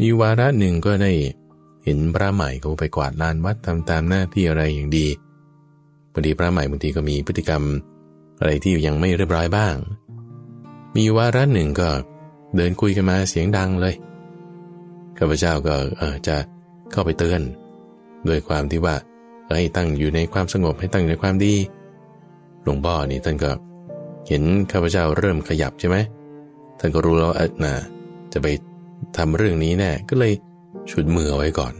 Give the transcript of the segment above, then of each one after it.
มีวาระหนึ่งก็ได้ เห็นพระใหม่เขาไปกวาดลานวัดทำตามหน้าที่อะไรอย่างดีบางทีพระใหม่บางทีก็มีพฤติกรรม อะไรที่ยังไม่เรียบร้อยบ้าง มีวาระหนึ่งก็ เดินคุยกันมาเสียงดังเลย ข้าพเจ้าก็เออจะเข้าไปเตือน ด้วยความที่ว่าให้ตั้งอยู่ในความสงบให้ตั้งอยู่ในความดี หลวงพ่อนี่ท่านก็ เห็นข้าพเจ้าเริ่มขยับใช่ไหมท่านก็รู้แล้วเออนะจะไปทำเรื่องนี้แน่ ก็เลยชุดมือเอาไว้ก่อน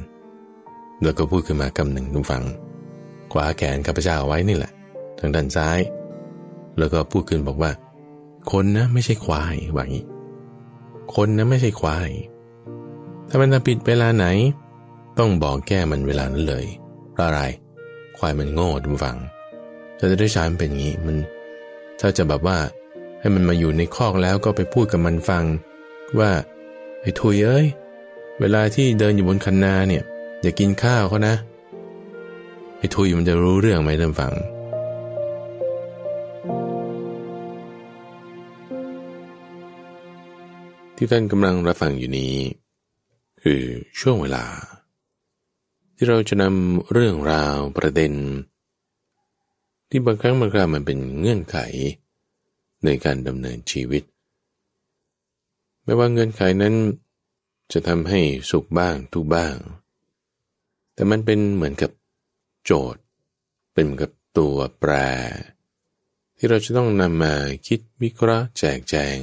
แล้วก็พูดขึ้นมาคำหนึ่งทุกฝัง ขวาแขนข้าพเจ้าไว้นี่แหละ ทางด้านซ้าย แล้วก็พูดขึ้นบอกว่า คนนะไม่ใช่ควายว่างี้คนนะไม่ใช่ควาย ถ้ามันจะปิดเวลาไหน ต้องบอกแก้มันเวลานั้นเลยเพราะอะไร ควายมันโง่ทุกฝังจะได้ชานเป็นอย่างนี้มันถ้าจะแบบว่า ให้มันมาอยู่ในคอกแล้วก็ไปพูดกับมันฟังว่าไอ้ถุยเอ้ยเวลาที่เดินอยู่บนคันนาเนี่ยอย่ากินข้าวเขานะ ไอ้ถุยมันจะรู้เรื่องไหมท่านฟัง ที่ท่านกำลังรับฟังอยู่นี้ คือช่วงเวลา ที่เราจะนำเรื่องราวประเด็น ที่บางครั้งบางครามันเป็นเงื่อนไขในการดำเนินชีวิตไม่ว่าเงื่อนไขนั้นจะทำให้สุขบ้างทุกบ้าง แต่มันเป็นเหมือนกับโจทย์ เป็นกับตัวแปร ที่เราจะต้องนำมาคิดวิเคราะห์แจกแจง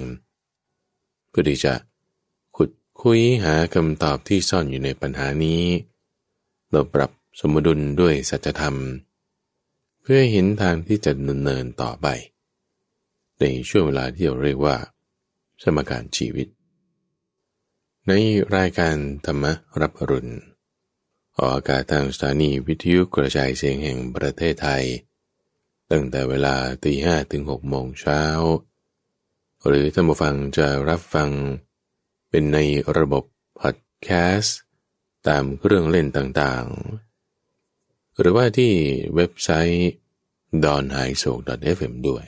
เพื่อที่จะขุดคุยหาคำตอบที่ซ่อนอยู่ในปัญหานี้เราปรับสมดุลด้วยสัจธรรม เพื่อเห็นทางที่จะดำเนินต่อไป ในช่วงเวลาที่เราเรียกว่าสมการชีวิต ในรายการธรรมรับรุณ ออกากาศทางสถานีวิทยุกระจายเสียงแห่งประเทศไทย ตั้งแต่เวลาตีห้ถึงหกโมงเช้า หรือท่านผู้ฟังจะรับฟังเป็นในระบบพอดแคสต์ ตามเครื่องเล่นต่างๆ หรือว่าที่เว็บไซต์ d o n h a i s o k f m ด้วย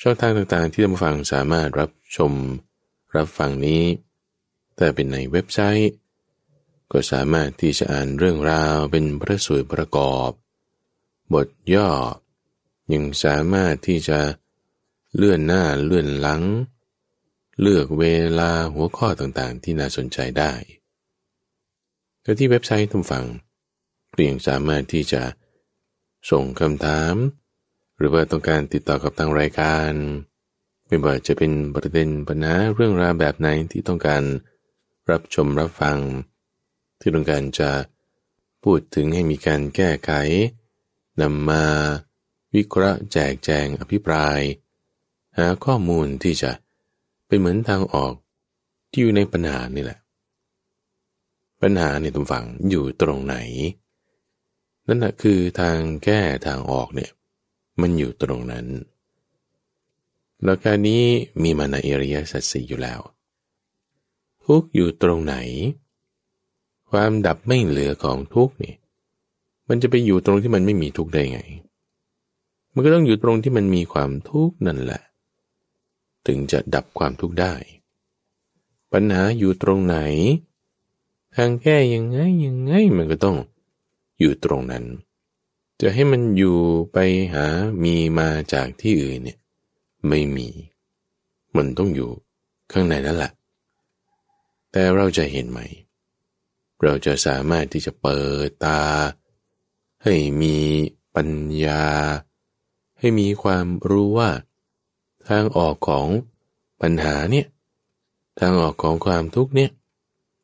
ช่องทางต่างๆที่ท่านฟังสามารถรับชมรับฟังนี้ แต่เป็นในเว็บไซต์ ก็สามารถที่จะอ่านเรื่องราวเป็นพระสวยประกอบ บทย่อ ยังสามารถที่จะเลื่อนหน้าเลื่อนหลัง เลือกเวลาหัวข้อต่างๆ ที่น่าสนใจได้โดยที่เว็บไซต์ทุกฝั่งเพียงสามารถที่จะส่งคำถามหรือว่าต้องการติดต่อกับทางรายการ ไม่ว่าจะเป็นประเด็นปัญหาเรื่องราวแบบไหนที่ต้องการรับชมรับฟัง ที่ต้องการจะพูดถึงให้มีการแก้ไขนำมาวิเคราะห์แจกแจงอภิปรายหาข้อมูลที่จะเป็นเหมือนทางออกที่อยู่ในปัญหานี่แหละ ปัญหาในตรงฝั่งอยู่ตรงไหน นั่นแหะคือทางแก้ทางออกเนี่ยมันอยู่ตรงนั้นหลักการนี้มีมาในอริยสัจสีอยู่แล้ว ทุกอยู่ตรงไหน ความดับไม่เหลือของทุกนี่มันจะไปอยู่ตรงที่มันไม่มีทุกได้ไง มันก็ต้องอยู่ตรงที่มันมีความทุกนั่นแหละถึงจะดับความทุกได้ ปัญหาอยู่ตรงไหนทางแก้ยังไง ยังไงมันก็ต้องอยู่ตรงนั้นจะให้มันอยู่ไปหามีมาจากที่อื่นเนี่ยไม่มี มันต้องอยู่ข้างในนั่นแหละแต่เราจะเห็นไหม เราจะสามารถที่จะเปิดตา ให้มีปัญญา ให้มีความรู้ว่า ทางออกของปัญหาเนี่ยทางออกของความทุกเนี่ย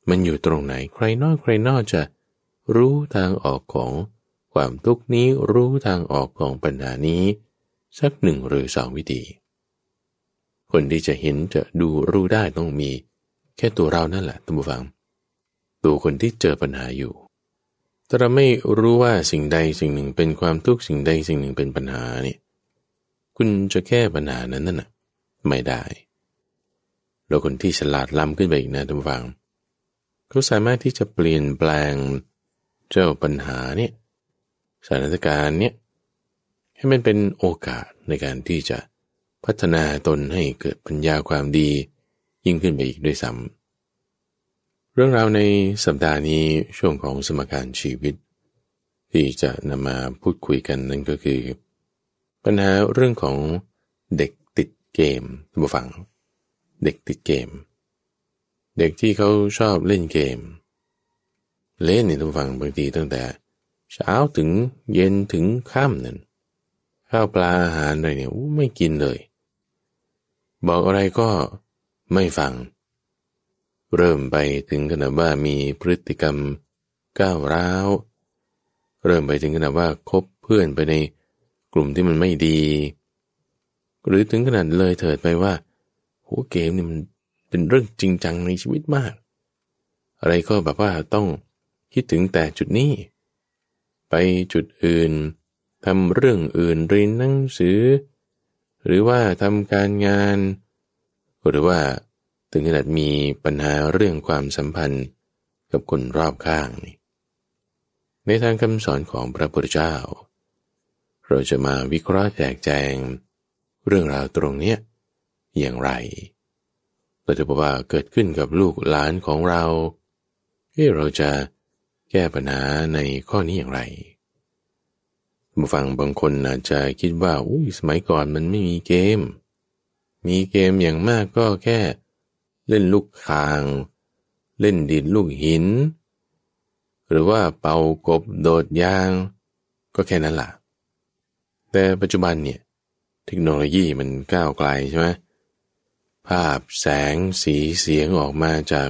มันอยู่ตรงไหนใครนอกใครนอกจะรู้ทางออกของความทุกข์นี้รู้ทางออกของปัญหานี้สักหนึ่งหรือสองวิธี คนที่จะเห็นจะดูรู้ได้ต้องมีแค่ตัวเรานั่นแหละท่านผู้ฟัง ตัวคนที่เจอปัญหาอยู่ถ้าเราไม่รู้ว่าสิ่งใดสิ่งหนึ่งเป็นความทุกข์สิ่งใดสิ่งหนึ่งเป็นปัญหาเนี่ยคุณจะแก้ปัญหานั้นน่ะไม่ได้ แล้วคนที่ฉลาดล้ำขึ้นไปอีกนะท่านฟังเขาสามารถที่จะเปลี่ยนแปลงเจ้าปัญหาเนี่ยสถานการณ์เนี้ยให้มันเป็นโอกาสในการที่จะพัฒนาตนให้เกิดปัญญาความดียิ่งขึ้นไปอีกด้วยซ้ำเรื่องราวในสัปดาห์นี้ช่วงของสมการชีวิต ที่จะนำมาพูดคุยกัน นั่นก็คือ ปัญหาเรื่องของเด็กติดเกมท่านผู้ฟัง เด็กติดเกม เด็กที่เขาชอบเล่นเกม เล่นนี่ท่านผู้ฟังบางทีตั้งแต่เช้าถึงเย็นถึงค่ำนั่นข้าวปลาอาหารอะไรเนี่ยไม่กินเลย บอกอะไรก็ไม่ฟัง เริ่มไปถึงขนาดว่ามีพฤติกรรมก้าวร้าว เริ่มไปถึงขนาดว่าคบเพื่อนไปในกลุ่มที่มันไม่ดี หรือถึงขนาดเลยเถิดไปว่า โห เกมนี่มัน เป็นเรื่องจริงจังในชีวิตมาก อะไรก็แบบว่า ต้องคิดถึงแต่จุดนี้ไป จุดอื่นทำเรื่องอื่นเรียนหนังสือ หรือว่าทำการงาน หรือว่า ถึงขนาดมีปัญหาเรื่องความสัมพันธ์กับคนรอบข้างนี่ในทางคำสอนของพระพุทธเจ้า เราจะมาวิเคราะห์แจกแจง เรื่องราวตรง เนี้ยอย่างไรเราจะบอกว่าเกิดขึ้นกับลูกหลานของเราเฮ้เราจะแก้ปัญหาในข้อนี้อย่างไร บุฟังบางคนอาจจะคิดว่าอุ้ยสมัยก่อนมันไม่มีเกม มีเกมอย่างมากก็แค่เล่นลูกคาง เล่นดินลูกหิน หรือว่าเป่ากบโดดยาง ก็แค่นั้นละ่ะ แต่ปัจจุบันเนี่ย เทคโนโลยีมันก้าวไกลใช่ไหม ภาพแสงสีเสียงออกมาจาก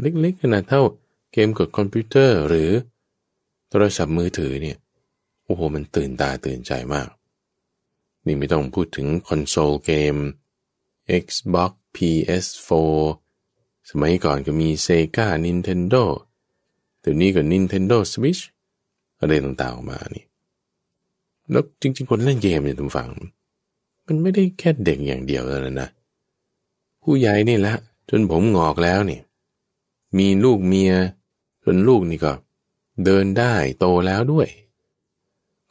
เล็กๆ ขนาดเท่าเกมกับคอมพิวเตอร์หรือโทรศัพท์มือถือเนี่ยโอ้โหมันตื่นตาตื่นใจมาก นี่ไม่ต้องพูดถึง คอนโซลเกม Xbox PS4 สมัยก่อนก็มี Sega Nintendo เดี๋ยวนี้ก็ Nintendo Switch อะไรต่างๆออกมานี่แล้วจริงๆ คนเล่นเกมเนี่ยทุกฝั่งมันไม่ได้แค่เด็กอย่างเดียวแล้วนะ ผู้ใหญ่นี่แหละ จนผมงอกแล้วเนี่ยมีลูกเมียจนลูกนี่ก็เดินได้โตแล้วด้วย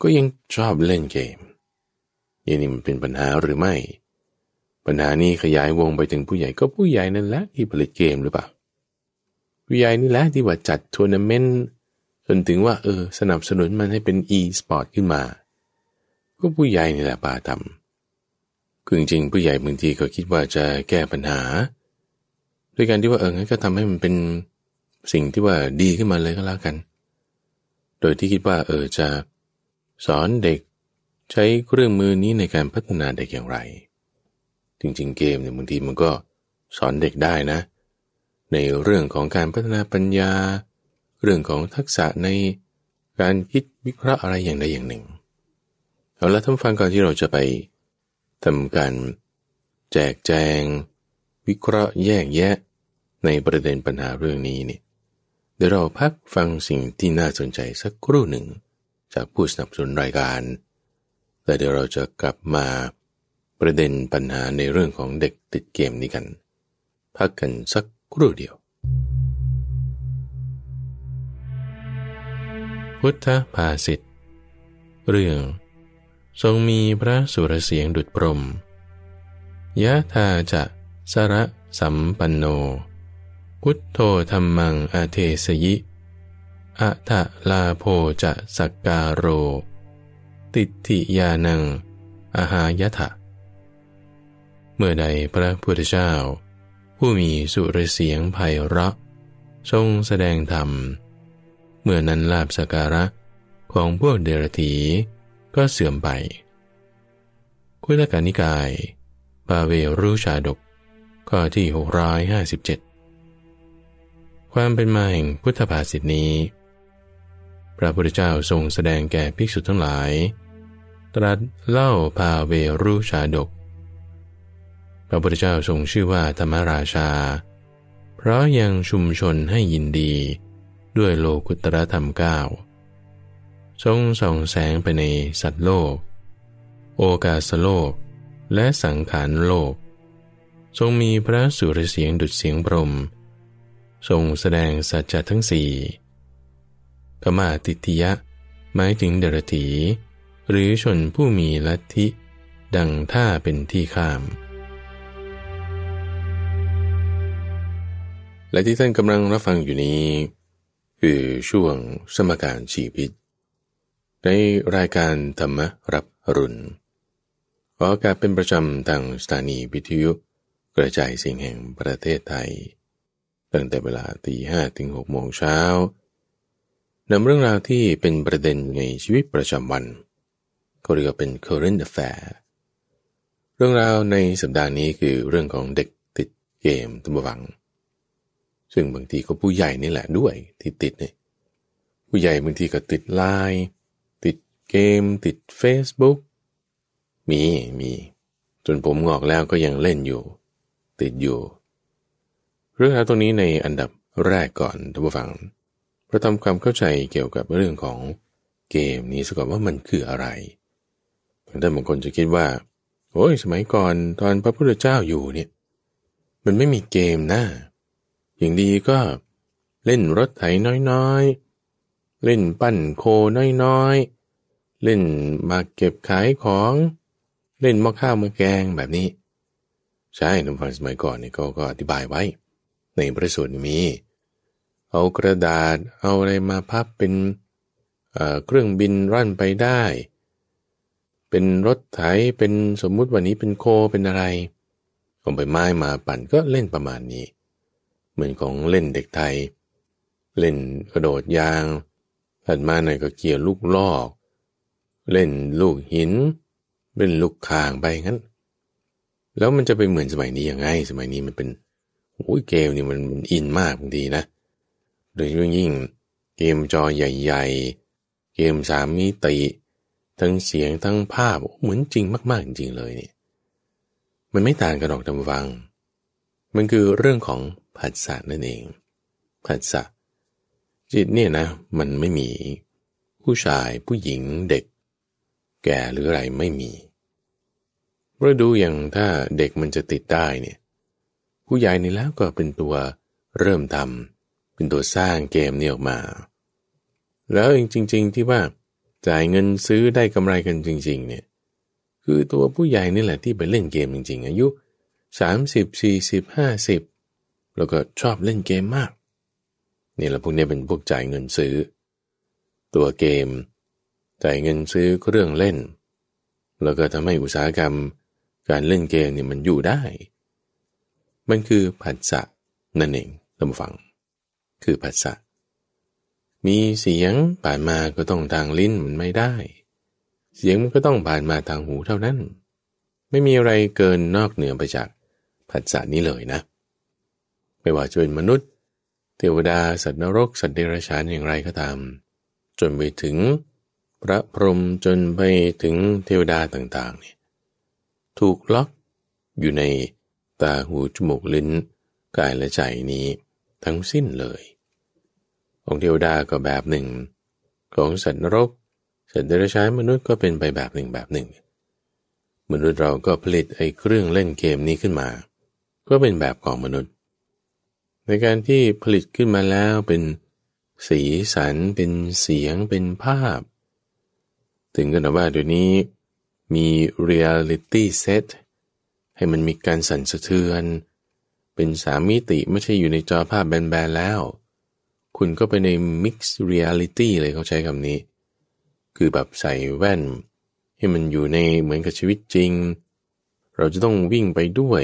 ก็ยังชอบเล่นเกมยี่นี่มันเป็นปัญหาหรือไม่ ปัญหานี้ขยายวงไปถึงผู้ใหญ่ก็ผู้ใหญ่นั่นแหละที่ผลิตเกมหรือเปล่าผู้ใหญ่นี่แหละที่ว่าจัดทัวร์นาเมนต์จนถึงว่าเออสนับสนุนมันให้เป็น e-sport ขึ้นมา ก็ผู้ใหญ่นี่แหละป่าทำึ่งจริงผู้ใหญ่บางทีก็คิดว่าจะแก้ปัญหา ด้วยการที่ว่าเอองั้นก็ทำให้มันเป็นสิ่งที่ว่าดีขึ้นมาเลยก็แล้วกัน โดยที่คิดว่าเออจะสอนเด็กใช้เครื่องมือนี้ในการพัฒนาเด็กอย่างไร จริงๆ เกมเนี่ยบางทีมันก็สอนเด็กได้นะ ในเรื่องของการพัฒนาปัญญา เรื่องของทักษะในการคิดวิเคราะห์อะไรอย่างใดอย่างหนึ่ง เอาละท่านฟังก่อนที่เราจะไปทำการแจกแจง วิเคราะห์แยกแยะในประเด็นปัญหาเรื่องนี้เนี่ยดี๋ยวเราพักฟังสิ่งที่น่าสนใจสักครู่หนึ่งจากผู้สนับสนุนรายการ แต่เดี๋ยวเราจะกลับมาประเด็นปัญหาในเรื่องของเด็กติดเกมนี้กัน พักกันสักครู่เดียว พุทธภาษิต เรื่อง ทรงมีพระสุรเสียงดุดพรมยะธาจะสระสัมปันโนพุทโธธรรมังอาเทสยิอัตะลาโพจะสักการโร ติทิยานังอาหายถะเมื่อใดพระพุทธเจ้า ผู้มีสุรเสียงไพเราะ ทรงแสดงธรรม เมื่อนั้นลาบสการะของพวกเดรธีก็เสื่อมไป คุยละกานิกายปาเวรูชาดกข้อที่657ความเป็นมาแห่งพุทธภาษิตนี้ พระพุทธเจ้าทรงแสดงแก่ภิกษุทั้งหลาย ตรัสเล่า พาเวรุชาดก พระพุทธเจ้าทรงชื่อว่าธรรมราชา เพราะยังชุมชนให้ยินดีด้วยโลกุตรธรรมเก้าทรงส่องแสงไปในสัตว์โลก โอกาสโลก และสังขารโลก ทรงมีพระสุรเสียงดุดเสียงพรมทรงแสดงสัจจะทั้งสี่กมาติติยะ หมายถึงเดรถี หรือชนผู้มีลัทธิดังท่าเป็นที่ข้าม และที่ท่านกำลังรับฟังอยู่นี้ คือช่วงสมการชีวิตในรายการธรรมรับรุนขอการเป็นประจำทางสถานีวิทยุกระจายสิ่งแห่งประเทศไทยตั้งแต่เวลาตีห้าถึงหกโมงเช้านำเรื่องราวที่เป็นประเด็นในชีวิตประจำวัน ก็เรียกเป็น current affair เรื่องราวในสัปดาห์นี้คือเรื่องของเด็กติดเกมตั้งวัง ซึ่งบางทีก็ผู้ใหญ่นี่แหละด้วย ที่ติดนี่ผู้ใหญ่บางทีก็ติดไลน์ติดเกมติด Facebook มีมี จนผมงอกแล้วก็ยังเล่นอยู่ ติดอยู่เรื่องราวตรงนี้ในอันดับแรกก่อนท่านผู้ฟังเราทำความเข้าใจเกี่ยวกับเรื่องของเกมนี้สก่อนว่ามันคืออะไรท่านบางคนจะคิดว่าโอ้ย สมัยก่อนตอนพระพุทธเจ้าอยู่เนี่ยมันไม่มีเกมนะอย่างดีก็เล่นรถไถน้อยๆ เล่นปั้นโค น้อยๆ เล่นมาเก็บขายของเล่นมอข้าวมาแกงแบบนี้ ใช่นุ่มฟังสมัยก่อนเนี่ยก็อธิบายไว้ในพระสูตรมีเอากระดาษเอาอะไรมาพับเป็นเครื่องบินรั่นไปได้ เป็นรถไถเป็นสมมุติวันนี้เป็นโคเป็นอะไรเอาใบไม้มาปั่นก็เล่นประมาณนี้ เหมือนของเล่นเด็กไทย เล่นกระโดดยางถัดมาหน่อยก็เกี่ยวลูกลอกเล่นลูกหินเล่นลูกคางไปงั้นแล้วมันจะไปเหมือนสมัยนี้ยังไง สมัยนี้มันเป็นโอ้ยเกมนี่มันอินมากบางทีนะ โดยเฉพาะยิ่ง เกมจอใหญ่ๆ เกมสามมิติ ทั้งเสียงทั้งภาพเหมือนจริงมากๆจริงเลยเนี่ย มันไม่ต่างกันหรอกทำฟัง มันคือเรื่องของผัสสะนั่นเองผัสสะ จิตเนี่ยนะ มันไม่มีผู้ชายผู้หญิงเด็ก แก่หรืออะไรไม่มีเราดูอย่างถ้าเด็กมันจะติดได้เนี่ยผู้ใหญ่นี่แล้วก็เป็นตัวเริ่มทำเป็นตัวสร้างเกมนี่ออกมา แล้วจริงๆที่ว่าจ่ายเงินซื้อได้กำไรกันจริงๆเนี่ยคือตัวผู้ใหญ่นี่แหละที่ไปเล่นเกมจริง ๆ อายุ 30 40 50 แล้วก็ชอบเล่นเกมมากนี่แหละพวกนี้เป็นพวกจ่ายเงินซื้อ ตัวเกม จ่ายเงินซื้อเครื่องเล่น แล้วก็ทำให้อุตสาหกรรมการเล่นเกมเนี่ยมันอยู่ได้มันคือผัสสะนั่นเองลำฟัง คือผัสสะมีเสียงผ่านมา ก็ต้องทางลิ้นมันไม่ได้ เสียงมันก็ต้องผ่านมาทางหูเท่านั้น ไม่มีอะไรเกินนอกเหนือไปจากผัสสะนี้เลยนะ ไม่ว่าจะเป็นมนุษย์ เทวดา สัตว์นรก สัตว์เดรัจฉานอย่างไรก็ตาม จนไปถึงพระพรหมจนไปถึงเทวดาต่างๆเนี่ย ถูกล็อกอยู่ในตาหูจมูกลิ้น กายและใจนี้ทั้งสิ้นเลย ของเทวดาก็แบบหนึ่ง ของสัตว์นรกสัตว์เดรัจฉานมนุษย์ก็เป็นไปแบบหนึ่งแบบหนึ่ง มนุษย์เราก็ผลิต ไอ้เครื่องเล่นเกมนี้ขึ้นมา ก็เป็นแบบของมนุษย์ ในการที่ผลิตขึ้นมาแล้วเป็นสีสันเป็นเสียงเป็นภาพ ถึงกันว่าเดี๋ยวนี้มี reality set ให้มันมีการสั่นสะเทือน เป็นสามมิติไม่ใช่อยู่ในจอภาพแบนๆแล้ว คุณก็ไปในมิกซ์เรียลิตี้เลยเขาใช้คำนี้ คือแบบใส่แว่น ให้มันอยู่ในเหมือนกับชีวิตจริง เราจะต้องวิ่งไปด้วย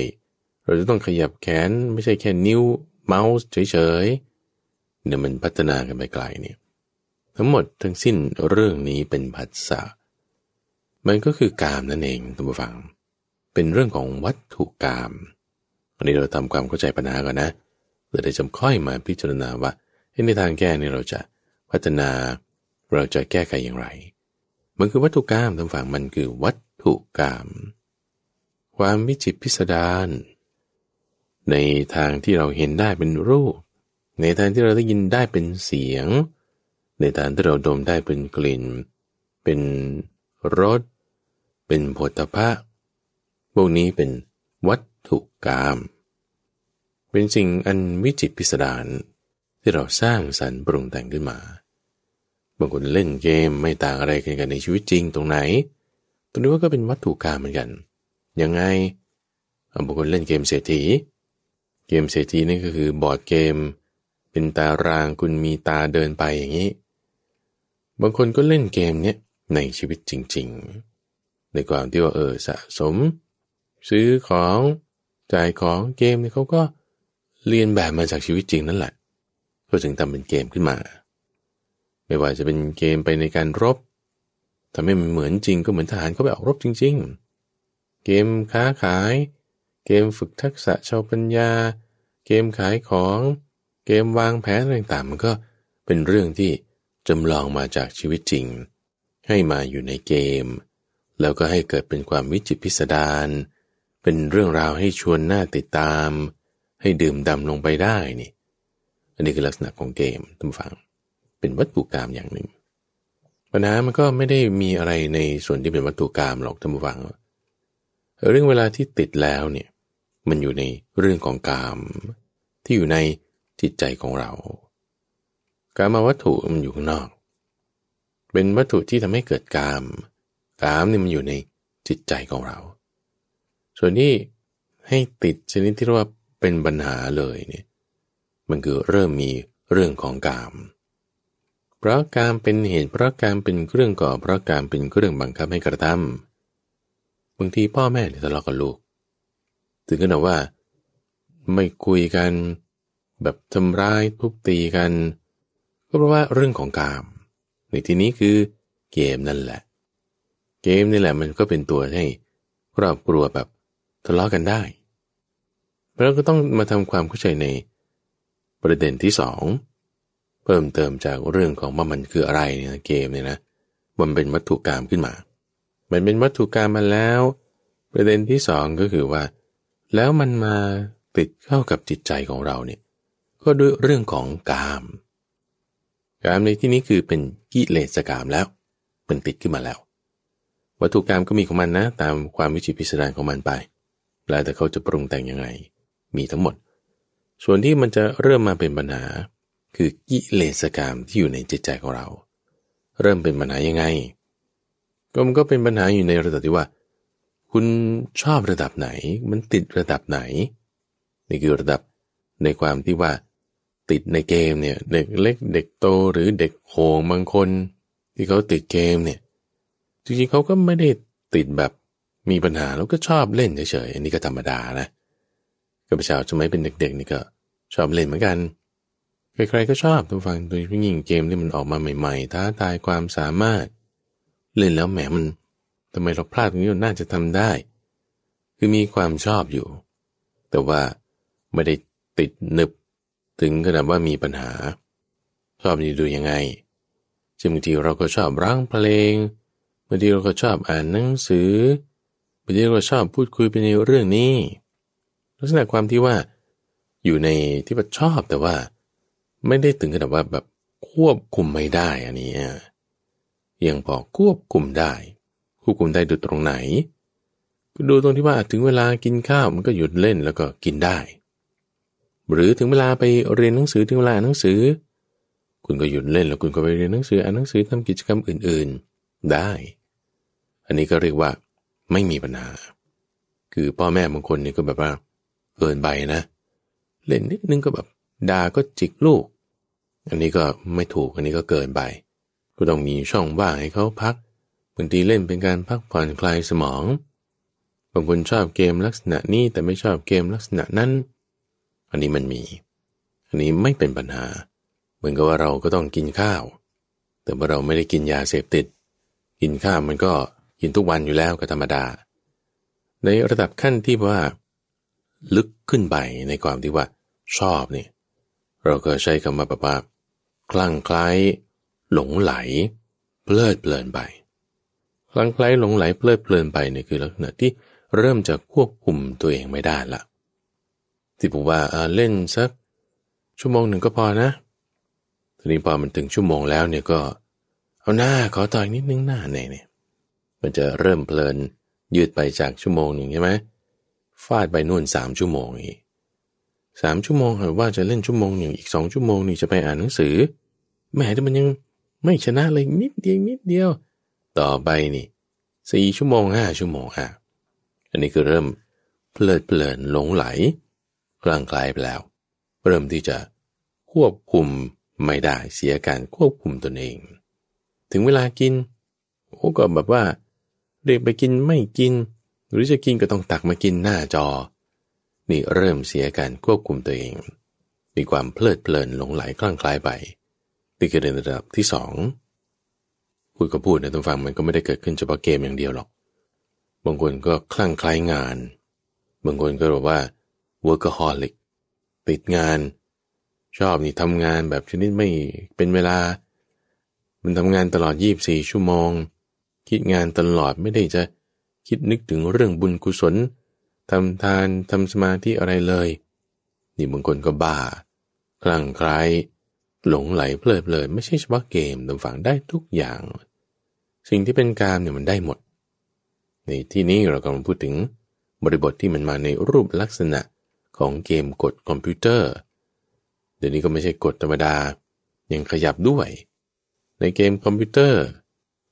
เราจะต้องขยับแขน ไม่ใช่แค่นิ้ว เมาส์เฉยๆเนี่ยมันพัฒนากันไปไกลเนี่ยทั้งหมดทั้งสิ้นเรื่องนี้เป็นภัสสะมันก็คือกามนั่นเองท่านผู้ฟังเป็นเรื่องของวัตถุกรรมอันนี้เราทำความเข้าใจปัญหาก่อนนะเพื่อได้จำค่อยมาพิจารณาว่าในทางแก้นี่เราจะพัฒนาเราจะแก้ไขอย่างไร มันคือวัตถุกรรมทางฝั่งมันคือวัตถุกรรมความวิจิตพิสดาร ในทางที่เราเห็นได้เป็นรูป ในทางที่เราได้ยินได้เป็นเสียง ในทางที่เราดมได้เป็นกลิ่น เป็นรส เป็นผลตภัะพวกนี้เป็นวัตถุกาม เป็นสิ่งอันวิจิตพิสดารที่เราสร้างสรรค์ปรุงแต่งขึ้นมา บางคนเล่นเกมไม่ต่างอะไรกันกันในชีวิตจริงตรงไหนตรงนี้ว่าก็เป็นวัตถุกรรมเหมือนกัน ยังไง บางคนเล่นเกมเศรษฐี เกมเศรษฐีนี่ก็คือบอร์ดเกม เป็นตารางคุณมีตาเดินไปอย่างนี้ บางคนก็เล่นเกมเนี้ยในชีวิตจริง ๆ ในความที่ว่าเออสะสมซื้อของจ่ายของเกมเนี่ยเขาก็เรียนแบบมาจากชีวิตจริงนั่นแหละก็ถึงทำเป็นเกมขึ้นมา ไม่ว่าจะเป็นเกมไปในการรบทำให้มันเหมือนจริงก็เหมือนทหารเขาไปออกรบจริง ๆ เกมค้าขาย เกมฝึกทักษะชาวปัญญา เกมขายของเกมวางแผนอะไรต่างมันก็เป็นเรื่องที่จำลองมาจากชีวิตจริง ให้มาอยู่ในเกม แล้วก็ให้เกิดเป็นความวิจิตพิสดารเป็นเรื่องราวให้ชวนน่าติดตาม ให้ดื่มดำลงไปได้นี่ อันนี้คือลักษณะของเกมท่านฟังเป็นวัตถุกรรมอย่างหนึ่งปัญหามันก็ไม่ได้มีอะไรในส่วนที่เป็นวัตถุกรรมหรอกท่านผู้ฟังเรื่องเวลาที่ติดแล้วเนี่ยมันอยู่ในเรื่องของกรรมที่อยู่ในจิตใจของเรา การมาวัตถุมันอยู่ข้างนอก เป็นวัตถุที่ทำให้เกิดกาม กามนี่มันอยู่ในจิตใจของเราส่วนที่ให้ติดชนิดที่เรียกว่าเป็นปัญหาเลยเนี่ยมันคือเริ่มมีเรื่องของกาม เพราะการเป็นเหตุเพราะการเป็นเครื่องก่อ เพราะการเป็นเครื่องบังคับให้กระทำบางทีพ่อแม่เนี่ยทะเลาะกับลูก ถึงขนาดว่า ไม่คุยกันแบบทำร้ายทุบตีกันก็เพราะว่าเรื่องของกาม ในที่นี้คือเกมนั่นแหละ เกมนี่แหละ มันก็เป็นตัวให้ครอบครัวแบบทะเลาะกันได้เราก็ต้องมาทำความเข้าใจในประเด็นที่สองเพิ่มเติมจากเรื่องของว่ามันคืออะไรเนี่ยเกมเนี่ยนะมันเป็นวัตถุกรรมขึ้นมา มันเป็นวัตถุกรรมมาแล้ว ประเด็นที่สองก็คือว่าแล้วมันมาติดเข้ากับจิตใจของเราเนี่ยก็ด้วยเรื่องของกาม กามในที่นี้คือเป็นกิเลสกามแล้วเป็นติดขึ้นมาแล้ว วัตถุกรรมก็มีของมันนะ ตามความวิจิตพิสดารของมันไปแล้วแต่เขาจะปรุงแต่งยังไง มีทั้งหมด ส่วนที่มันจะเริ่มมาเป็นปัญหา คือกิเลสกรรมที่อยู่ในจิตใจของเรา เริ่มเป็นปัญหายังไงก็มันก็เป็นปัญหาอยู่ในระดับที่ว่า คุณชอบระดับไหน มันติดระดับไหนนี่คือระดับในความที่ว่า ติดในเกมเนี่ยเด็กเล็กเด็กโตหรือเด็กโขงบางคน ที่เขาติดเกมเนี่ยจริงๆเขาก็ไม่ได้ติดแบบมีปัญหาแล้วก็ชอบเล่นเฉยๆอันนี้ก็ธรรมดานะ กับประชาชนมมยเป็นเด็กๆ นี่ก็ชอบเล่นเหมือนกัน ใครๆก็ชอบทุกฟังโดยเฉพาะยิ่งเกมที่มันออกมาใหม่ๆท้าทายความสามารถ เล่นแล้วแหมมัน ทำไมเราพลาดตรงนี้ น่าจะทำได้ คือมีความชอบอยู่ แต่ว่าไม่ได้ติดนึบถึงขนาดว่ามีปัญหา ชอบดีดูยังไงึงบางทีเราก็ชอบร้องเพลง บางทีเราก็ชอบอ่านหนังสือบางทีเราชอบพูดคุยไปในเรื่องนี้ ลักษณะความที่ว่าอยู่ในที่แบบชอบแต่ว่า ไม่ได้ถึงขนาดว่าแบบควบคุมไม่ได้อันนี้ยังพอควบคุมได้ควบคุมได้ดูตรงไหนดูตรงที่ว่าถึงเวลากินข้าวมันก็หยุดเล่นแล้วก็กินได้ หรือถึงเวลาไปเรียนหนังสือถึงเวลาอ่านหนังสือ คุณก็หยุดเล่นแล้วคุณก็ไปเรียนหนังสืออ่านหนังสือทำกิจกรรมอื่น ๆ ได้ อันนี้ก็เรียกว่าไม่มีปัญหา คือพ่อแม่บางคนนี่ก็แบบว่า เกินไปนะ เล่นนิดนึงก็แบบด่าก็จิกลูก อันนี้ก็ไม่ถูกอันนี้ก็เกินไปก็ต้องมีช่องว่างให้เขาพักบางทีเล่นเป็นการพักผ่อนคลายสมอง บางคนชอบเกมลักษณะนี้แต่ไม่ชอบเกมลักษณะนั้น อันนี้มันมี อันนี้ไม่เป็นปัญหา เหมือนกับว่าเราก็ต้องกินข้าว แต่ว่าเราไม่ได้กินยาเสพติด กินข้าวมันก็กินทุกวันอยู่แล้ว ก็ธรรมดา ในระดับขั้นที่ว่า ลึกขึ้นไปในความที่ว่าชอบเนี่ยเราก็ใช้คำว่าแบบะคลั่งไคล้หลงไหลเพลิดเพลินไปคลั่งไคล้หลงไหลเพลิดเพลินไปเนี่ยคือลักษณะที่เริ่มจะควบคุมตัวเองไม่ได้ละที่ผมว่าเล่นสัก ชั่วโมงหนึ่งก็พอนะทีนี้พอมันถึงชั่วโมงแล้วเนี่ยก็เอาหน้าขอต่อยนิดนึงหน้าเนี่ยมันจะเริ่มเพลินยืดไปจากชั่วโมงหนึ่งใช่ไหมฟาดไปนู่นสามชั่วโมงอีกสามชั่วโมงหรือว่าจะเล่นชั่วโมงหนึ่งอีกสองชั่วโมงนี่จะไปอ่านหนังสือ แหมแต่มันยังไม่ชนะเลยนิดเดียวนิดเดียว ต่อไปนี่สี่ชั่วโมงห้าชั่วโมงอ่ะ อันนี้คือเริ่มเพลิดเพลินหลงไหล กลางกายไปแล้ว เริ่มที่จะควบคุมไม่ได้เสียการควบคุมตนเอง ถึงเวลากินโอ้ก็แบบว่าเรียกไปกินไม่กิน หรือจะกินก็ต้องตักมากินหน้าจอ นี่เริ่มเสียการควบคุมตัวเอง มีความเพลิดเพลินหลงไหลคลั่งคล้ายไปนี่คือในระดับที่สองพูดก็พูดนะทุกฟังมันก็ไม่ได้เกิดขึ้นเฉพาะเกมอย่างเดียวหรอก บางคนก็คลั่งคล้ายงาน บางคนก็บอกว่า workaholic ติดงาน ชอบนี่ทำงานแบบชนิดไม่เป็นเวลา มันทำงานตลอด24ชั่วโมงคิดงานตลอดไม่ได้จะคิดนึกถึงเรื่องบุญกุศลทำทานทำสมาธิอะไรเลยนี่บางคนก็บ้าคลั่งไคล้หลงไหลเพลิดเพลินไม่ใช่เฉพาะเกมดำฝังได้ทุกอย่าง สิ่งที่เป็นกามเนี่ยมันได้หมด ในที่นี้เรากำลังพูดถึงบริบทที่มันมาในรูปลักษณะของเกมกดคอมพิวเตอร์ เดี๋ยวนี้ก็ไม่ใช่กดธรรมดายังขยับด้วยในเกมคอมพิวเตอร์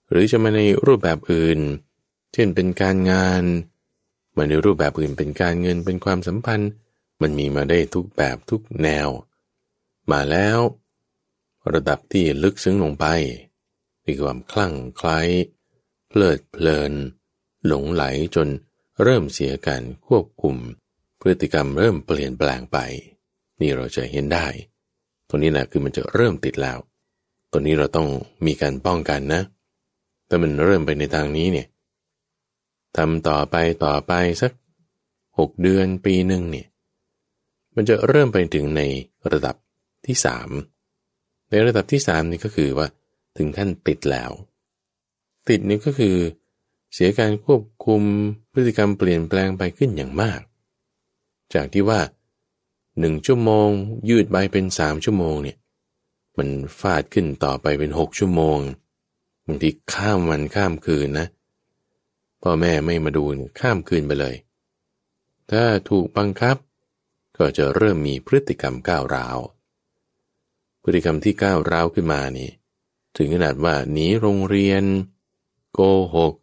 หรือจะมาในรูปแบบอื่น เช่นเป็นการงานมาในรูปแบบอื่นเป็นการเงินเป็นความสัมพันธ์ มันมีมาได้ทุกแบบทุกแนว มาแล้ว ระดับที่ลึกซึ้งลงไปมีความคลั่งไคล้เพลิดเพลิน หลงไหลจนเริ่มเสียการควบคุมพฤติกรรมเริ่มเปลี่ยนแปลงไป นี่เราจะเห็นได้ตรงนี้นะคือมันจะเริ่มติดแล้วตรงนี้เราต้องมีการป้องกันนะเามันเริ่มไปในทางนี้เนี่ย ทำต่อไปต่อไปสักหกเดือนปีหนึ่งเนี่ย มันจะเริ่มไปถึงในระดับที่สามในระดับที่สามนี่ก็คือว่าถึงขั้นติดแล้ว ติดนี่ก็คือเสียการควบคุมพฤติกรรมเปลี่ยนแปลงไปขึ้นอย่างมาก จากที่ว่าหนึ่งชั่วโมงยืดไปเป็นสามชั่วโมงเนี่ย มันฟาดขึ้นต่อไปเป็นหกชั่วโมงบางทีข้ามวันข้ามคืนนะพ่อแม่ไม่มาดูข้ามคืนไปเลย ถ้าถูกบังคับ ก็จะเริ่มมีพฤติกรรมก้าวร้าวพฤติกรรมที่ก้าวร้าวขึ้นมานี่ถึงขนาดว่าหนี โรงเรียนโกหก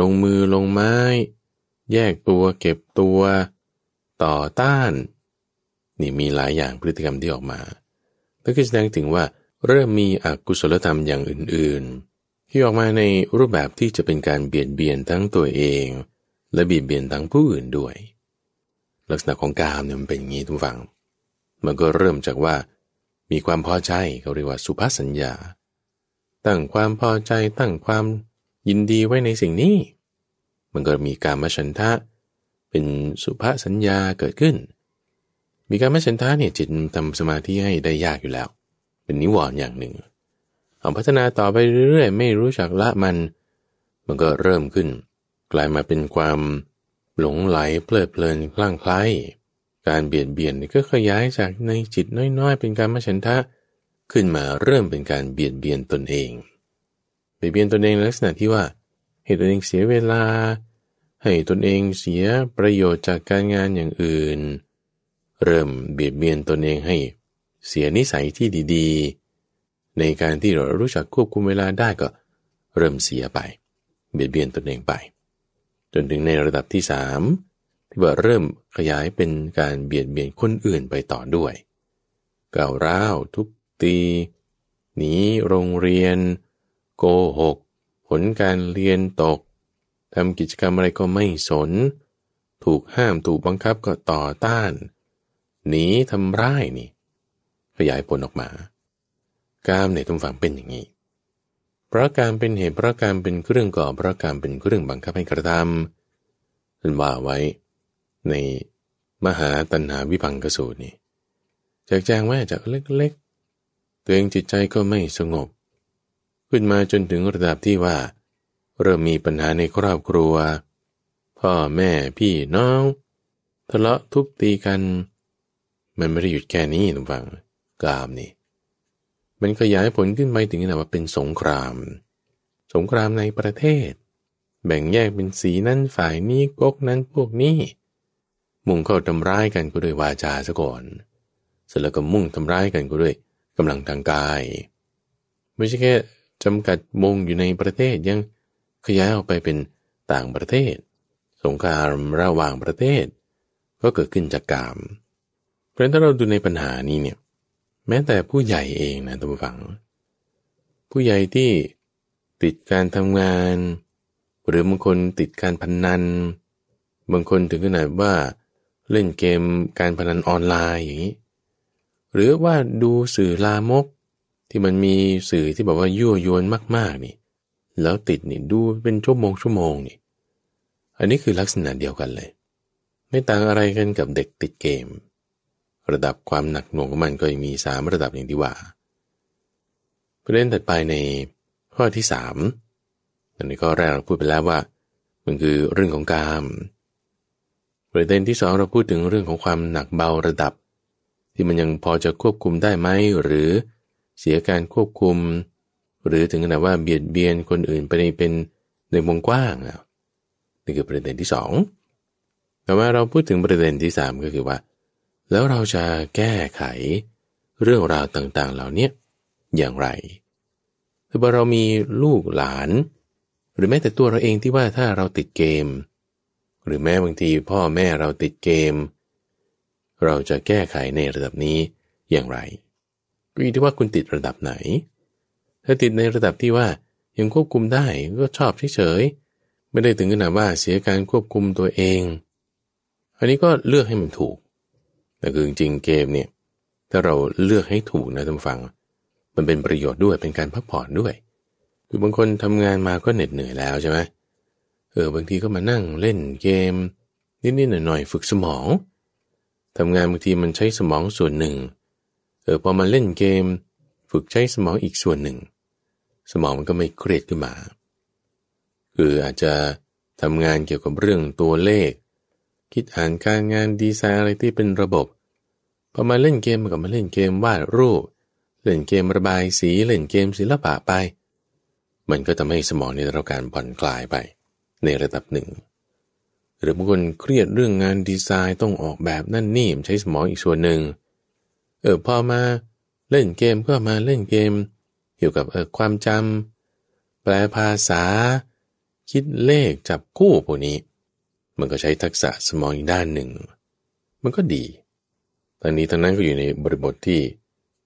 ลงมือลงไม้ แยกตัวเก็บตัวต่อต้าน นี่มีหลายอย่างพฤติกรรม ที่ ออก มาแล้วก็แสดงถึงว่าเริ่มมีอกุศลธรรมอย่างอื่นๆที่ออกมาในรูปแบบที่จะเป็นการเบียดเบียนทั้งตัวเอง และเบียดเบียนทั้งผู้อื่นด้วย ลักษณะของกามเนี่ยมันเป็นอย่างนี้ทุกฝั่งมันก็เริ่มจากว่า มีความพอใจเขาเรียกว่าสุภาษสัญญาตั้งความพอใจตั้งความยินดีไว้ในสิ่งนี้ มันก็มีการมฉันทะเป็นสุภาษสัญญาเกิดขึ้น มีการมฉันทะเนี่ยจิตทำสมาธิให้ได้ยากอยู่แล้ว เป็นนิวรณ์อย่างหนึ่งเอาพัฒนาต่อไปเรื่อยๆ ไม่รู้จักละมัน มันก็เริ่มขึ้น กลายมาเป็นความหลงไหลเพลิดเพลินคลั่งไคล้ การเบียดเบียนก็ขยายจากในจิตน้อยๆ เป็นการมฉันทะขึ้นมาเริ่มเป็นการเบียดเบียนตนเอง เบียดเบียนตนเองลักษณะที่ว่าให้ตนเองเสียเวลา ให้ตนเองเสียประโยชน์จากการงานอย่างอื่น เริ่มเบียดเบียนตนเองให้เสียนิสัยที่ดีๆในการที่เรารู้จักควบคุมเวลาได้ก็เริ่มเสียไป เบียดเบียนตนเองไป จนถึงในระดับที่สามที่ว่าเริ่มขยายเป็นการเบียดเบียนคนอื่นไปต่อด้วยก้าวร้าว ทุบตี หนีโรงเรียนโกหก ผลการเรียนตกทำกิจกรรมอะไรก็ไม่สน ถูกห้ามถูกบังคับก็ต่อต้านหนีทำร้ายนี่ขยายผลออกมากามในต่ยทุกฝั่งเป็นอย่างนี้ เพราะการเป็นเหตุเพราะการเป็นเครื่องก่อเพราะการเป็นเครื่องบังคับให้กระทำท่านว่าไว้ ในมหาตัณหาวิพังกสูตรนี่จากแจงว่าจากเล็กๆตัวเองจิตใจก็ไม่สงบ ขึ้นมาจนถึงระดับที่ว่า เริ่มมีปัญหาในครอบครัว พ่อแม่พี่น้องทะเลาะทุบตีกันมันไม่ได้หยุดแค่นี้ทุกฝฟังกามนี่มันขยายผลขึ้นไปถึงขนาดว่าเป็นสงคราม สงครามในประเทศ แบ่งแยกเป็นสีนั้นฝ่ายนี้ก๊กนั้นพวกนี้ มุ่งเข้าทำร้ายกันก็ด้วยวาจาซะก่อน เสร็จแล้วก็มุ่งทำร้ายกันก็ด้วยกำลังทางกาย ไม่ใช่แค่จำกัดวงอยู่ในประเทศ ยังขยายออกไปเป็นต่างประเทศ สงครามระหว่างประเทศ ก็เกิดขึ้นจากกาม เพราะถ้าเราดูในปัญหานี้เนี่ยแม้แต่ผู้ใหญ่เองนะทู้ฝังผู้ใหญ่ที่ติดการทำงาน หรือบางคนติดการพนนัน บางคนถึงขนาดว่าเล่นเกมการพนันออนไลน์อย่างนี้ หรือว่าดูสื่อลามก ที่มันมีสื่อที่บอกว่ายั่วยวนมากๆนี่ แล้วติดนี่ดูเป็นชั่วโมงชั่วโมงนี่อันนี้คือลักษณะเดียวกันเลย ไม่ต่างอะไรกันกับเด็กติดเกมระดับความหนักหน่วงของมันก็ยังมีสามระดับอย่างที่ว่า ประเด็นถัดไปในข้อที่สามอันนี้ก็แรกเราพูดไปแล้วว่า มันคือเรื่องของกามประเด็นที่สองเราพูดถึงเรื่องของความหนักเบาระดับ ที่มันยังพอจะควบคุมได้ไหมหรือเสียการควบคุม หรือถึงขนาดว่าเบียดเบียนคนอื่นไปในเป็นในวงกว้างนี่คือประเด็นที่สองแต่ว่าเราพูดถึงประเด็นที่สามก็คือว่าแล้วเราจะแก้ไขเรื่องราวต่างๆ เหล่านี้อย่างไรคือเรามีลูกหลาน หรือแม้แต่ตัวเราเองที่ว่าถ้าเราติดเกม หรือแม้บางทีพ่อแม่เราติดเกม เราจะแก้ไขในระดับนี้อย่างไรก็อยู่ที่ว่าคุณติดระดับไหน ถ้าติดในระดับที่ว่ายังควบคุมได้ก็ชอบเฉยๆไม่ได้ถึงขนาดว่าเสียการควบคุมตัวเอง อันนี้ก็เลือกให้มันถูกแต่คือจริงเกมเนี่ยถ้าเราเลือกให้ถูกนะท่านฟัง มันเป็นประโยชน์ด้วยเป็นการพักผ่อนด้วยคือบางคนทำงานมาก็เหน็ดเหนื่อยแล้วใช่ไหมเออบางทีก็มานั่งเล่นเกม นิดๆหน่อยๆฝึกสมอง ทำงานบางทีมันใช้สมองส่วนหนึ่งเออพอมาเล่นเกมฝึกใช้สมองอีกส่วนหนึ่ง สมองมันก็ไม่เครียดขึ้นมา คืออาจจะทำงานเกี่ยวกับเรื่องตัวเลข คิดอ่านการงานดีไซน์อะไรที่เป็นระบบพอมาเล่นเกมก็มาเล่นเกมวาดรูปเล่นเกมระบายสีเล่นเกมศิลปะไป มันก็ทำให้สมองในรับการผ่อนคลายไป ในระดับหนึ่ง หรือบางคนเครียดเรื่องงานดีไซน์ต้องออกแบบนั่นนี่ใช้สมองอีกส่วนหนึ่งเออพอมาเล่นเกมก็มาเล่นเกม เกี่ยวกับเออความจำ แปลภาษา คิดเลขจับคู่พวกนี้ มันก็ใช้ทักษะสมองอีกด้านหนึ่ง มันก็ดีทั้งนี้ทั้งนั้นก็อยู่ในบริบทที่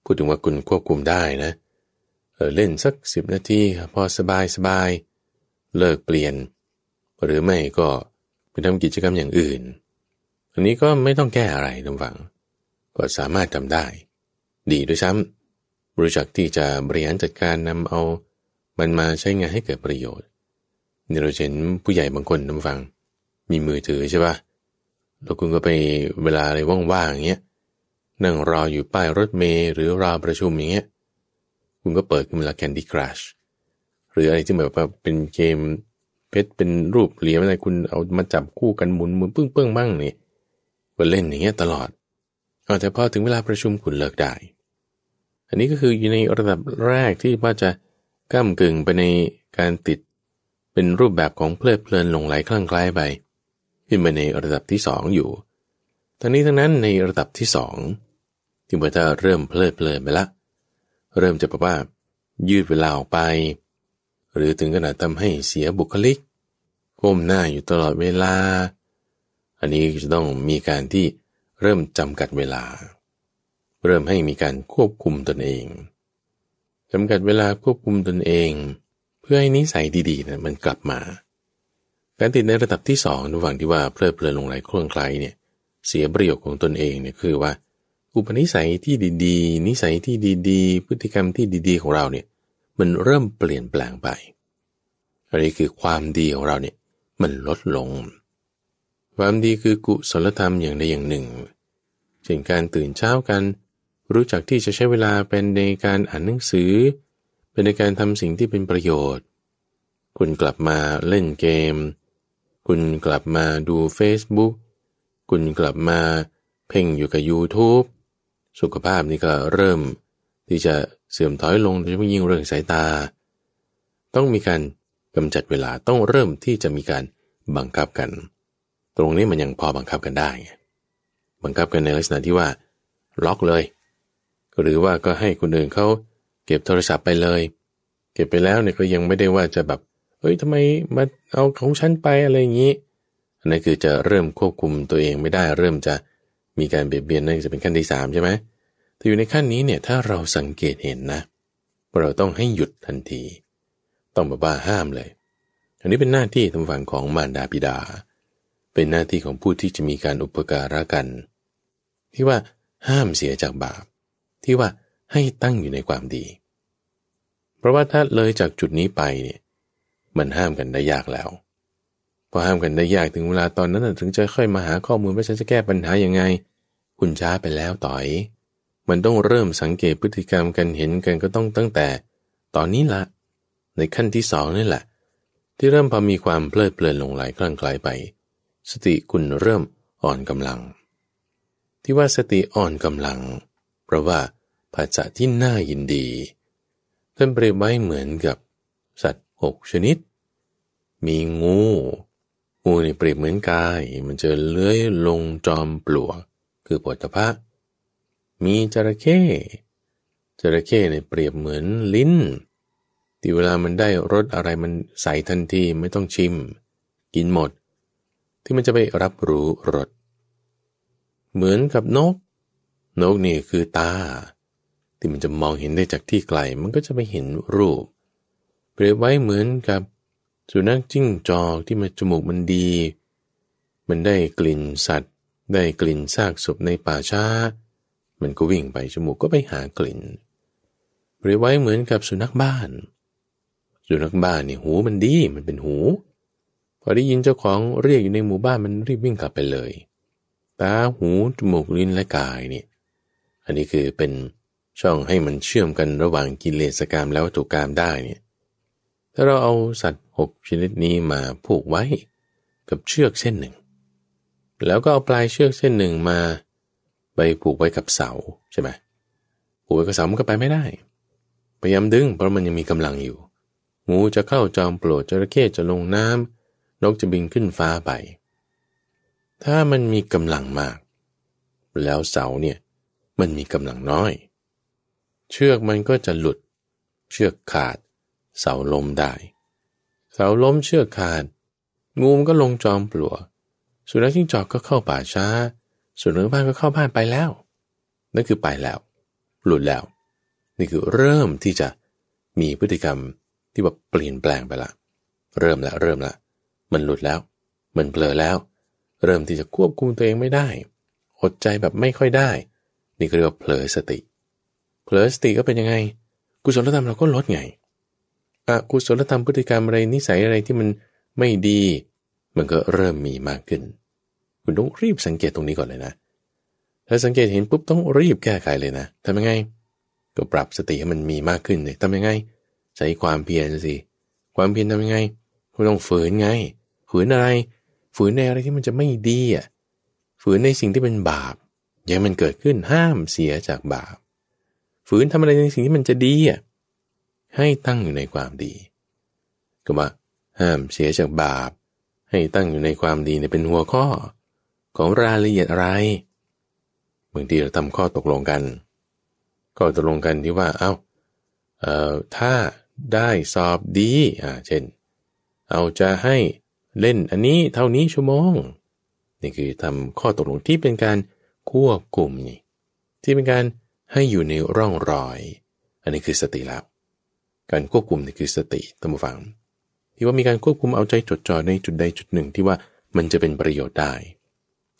พูดถึงว่าคุณควบคุมได้นะเเล่นสักสิบนาที พอสบายสบายเลิกเปลี่ยน หรือไม่ก็ ไปทำกิจกรรมอย่างอื่น อันนี้ก็ไม่ต้องแก้อะไร้ำฝัง ก็สามารถทำได้ ดีด้วยซ้ำริจักที่จะบริหารจัดการนำเอามันมาใช้งานให้เกิดประโยชน์เนี่ยเราเห็นผู้ใหญ่บางคน้ำฟัง มีมือถือใช่ปะ่ะแล้วคุณก็ไปเวลาอะไรว่างๆอย่างเงี้ยนั่งรออยู่ป้ายรถเมล์หรือรอประชุมอย่างเงี้ย คุณก็เปิดขึ้นมาแล้ว Candy c r u s หรืออะไรที่แบบว่าเป็นเกมเพชรเป็นรูปเหรียญอะไรคุณเอามาจับคู่กันหมุนมือปึ้งเปื้งบ้างนี่ก็เล่นอย่างเงี้ยตลอดเอาแต่พอถึงเวลาประชุมคุณเลิกได้ อันนี้ก็คืออยู่ในระดับแรกที่ว่าจะก้ามกึ่งไปในการติดเป็นรูปแบบของเพลิดเพลินหลงไหลคลั่งไคล้ไปขึ้นไปในระดับที่สองอยู่ทั้งนี้ทั้งนั้นในระดับที่สองที่เมื่อถ้าเริ่มเพลิดเพลินไปละ เริ่มจะแบบว่ายืดเวลาออกไป หรือถึงขนาดทำให้เสียบุคลิกก้มหน้าอยู่ตลอดเวลา อันนี้จะต้องมีการที่เริ่มจำกัดเวลา เริ่มให้มีการควบคุมตนเองจำกัดเวลาควบคุมตนเอง เพื่อให้นิสัยดีๆนะมันกลับมา การติดในระดับที่สองระหว่างที่ว่าเพลิดเพลินลงไหลคลื่องไคลเนี่ยเสียประโยชน์ของตนเองเนี่ยคือว่าอุปนิสัยที่ดีๆ นิสัยที่ดีๆ พฤติกรรมที่ดีๆ ของเราเนี่ยมันเริ่มเปลี่ยนแปลงไป อันนี้คือความดีของเราเนี่ยมันลดลง ความดีคือกุศลธรรมอย่างใดอย่างหนึ่ง เช่นการตื่นเช้ากัน รู้จักที่จะใช้เวลาเป็นในการอ่านหนังสือ เป็นในการทำสิ่งที่เป็นประโยชน์ คุณกลับมาเล่นเกม คุณกลับมาดู Facebook คุณกลับมาเพ่งอยู่กับ YouTube สุขภาพนี่ก็เริ่มที่จะเสื่อมถอยลงโดยเฉพาะยิ่งเรื่องสายตา ต้องมีการกำจัดเวลาต้องเริ่มที่จะมีการบังคับกัน ตรงนี้มันยังพอบังคับกันได้ บังคับกันในลักษณะที่ว่าล็อกเลย หรือว่าก็ให้คนอื่นเขาเก็บโทรศัพท์ไปเลย เก็บไปแล้วเนี่ยก็ยังไม่ได้ว่าจะแบบเฮ้ยทำไมมาเอาของฉันไปอะไรอย่างนี้ อันนั้นคือจะเริ่มควบคุมตัวเองไม่ได้ เริ่มจะเมีการเบียดเบียนนั่นจะเป็นขั้นที่สามใช่ไหม แต่อยู่ในขั้นนี้เนี่ยถ้าเราสังเกตเห็นนะ เราต้องให้หยุดทันที ต้องบบว่าห้ามเลย อันนี้เป็นหน้าที่ทำฝั่งของมารดาบิดา เป็นหน้าที่ของผู้ที่จะมีการอุปการะกัน ที่ว่าห้ามเสียจากบาป ที่ว่าให้ตั้งอยู่ในความดี เพราะว่าถ้าเลยจากจุดนี้ไปเนี่ย มันห้ามกันได้ยากแล้วพอห้ามกันได้ยากถึงเวลาตอนนั้นถึงจะค่อยมาหาข้อมูลว่าฉันจะแก้ปัญหายังไงคุณช้าไปแล้วต่อย มันต้องเริ่มสังเกตพฤติกรรมกันเห็นกันก็ต้องตั้งแต่ ตอนนี้ละ ในขั้นที่สองนี่แหละ ที่เริ่มพอมีความเพลิดเพลินหลงไหลคลั่งไคลไป สติคุณเริ่มอ่อนกำลัง ที่ว่าสติอ่อนกำลัง เพราะว่าภาษาที่น่ายินดีท่านเปรียบไว้เหมือนกับ สัตว์หกชนิด มีงูงูนี่เปรียบเหมือนกายมันจะเลื้อยลงจอมปลวกคือปวดะพะมีจระเข้จระเข้เนี่ยเปรียบเหมือนลิ้นที่เวลามันได้รสอะไรมันใส่ทันทีไม่ต้องชิม กินหมด ที่มันจะไปรับรู้รสเหมือนกับนก นกนี่คือตา ที่มันจะมองเห็นได้จากที่ไกลมันก็จะไปเห็นรูป เปรียบไว้เหมือนกับสุนัขจิ้งจอกที่มันจมูกมันดี มันได้กลิ่นสัตว์ได้กลิ่นซากศพในป่าช้า มันก็วิ่งไปจมูกก็ไปหากลิ่นเรียไว้เหมือนกับสุนัขบ้าน สุนัขบ้านเนี่ยหูมันดีมันเป็นหู พอได้ยินเจ้าของเรียกอยู่ในหมู่บ้านมันรีบวิ่งกลับไปเลย ตาหูจมูกลิ้นและกายเนี่ยอันนี้คือเป็นช่องให้มันเชื่อมกันระหว่างกิเลสกรรมแล้วถูกกรรมได้เนี่ยถ้าเราเอาสัตว์หกชนิดนี้มาผูกไว้กับเชือกเส้นหนึ่ง แล้วก็เอาปลายเชือกเส้นหนึ่งมาไปผูกไว้กับเสาใช่ไหมผูกไว้กับเสามันก็ไปไม่ได้ พยายามดึงเพราะมันยังมีกำลังอยู่ งูจะเข้าจอมปปวดจระเข้จะลงน้ำนกจะบินขึ้นฟ้าไป ถ้ามันมีกำลังมาก แล้วเสาเนี่ยมันมีกำลังน้อย เชือกมันก็จะหลุด เชือกขาดเสาล้มได้ เสาล้มเชือกขาดงูมันก็ลงจอมปลวกสุนัขจิ้งจอกก็เข้าป่าช้า สุนัรบ้านก็เข้าบ้านไปแล้ว นั่นคือไปแล้ว หลุดแล้ว นี่คือเริ่มที่จะมีพฤติกรรมที่แบบเปลี่ยนแปลงไปละ เริ่มละเริ่มละ มันหลุดแล้ว มันเผลอแล้ว เริ่มที่จะควบคุมตัวเองไม่ได้ อดใจแบบไม่ค่อยได้ นี่เรียกว่าเผลอสติ เผลอสติก็เป็นยังไง กุศลธรรมเราก็ลดไงอกุศลธรรมพฤติกรรมอะไรนิสัยอะไรที่มันไม่ดี มันก็เริ่มมีมากขึ้น คุณต้องรีบสังเกตตรงนี้ก่อนเลยนะ ถ้าสังเกตเห็น ปุ๊บต้องรีบแก้ไขเลยนะทำยังไงก็ปรับสติให้มันมีมากขึ้นเลยทำยังไงใช้ความเพียรสิความเพียรทำยังไงคุณต้องฝืนไงฝืนอะไร ฝืนในอะไรที่มันจะไม่ดีอ่ะฝืนในสิ่งที่เป็นบาปอย่ามันเกิดขึ้นห้ามเสียจากบาป ฝืนทำอะไรในสิ่งที่มันจะดีอ่ะให้ตั้งอยู่ในความดี ก็ว่าห้ามเสียจากบาป ให้ตั้งอยู่ในความดีเนี่ยเป็นหัวข้อของรายละเอียดอะไรบางทีเราทำข้อตกลงกัน ก็ตกลงกันที่ว่า เอา้า เอ่อ ถ้าได้สอบดี อ่า เช่น เอาจะให้เล่นอันนี้เท่านี้ชั่วโมง นี่คือทำข้อตกลงที่เป็นการควบลุ่มนี่ที่เป็นการให้อยู่ในร่องรอย อันนี้คือสติแล้วการควบคุมนี่คือสติตั้งฟังที่ว่ามีการควบคุมเอาใจจดจ่อในจุดใดจุดหนึ่ง ที่ว่ามันจะเป็นประโยชน์ได้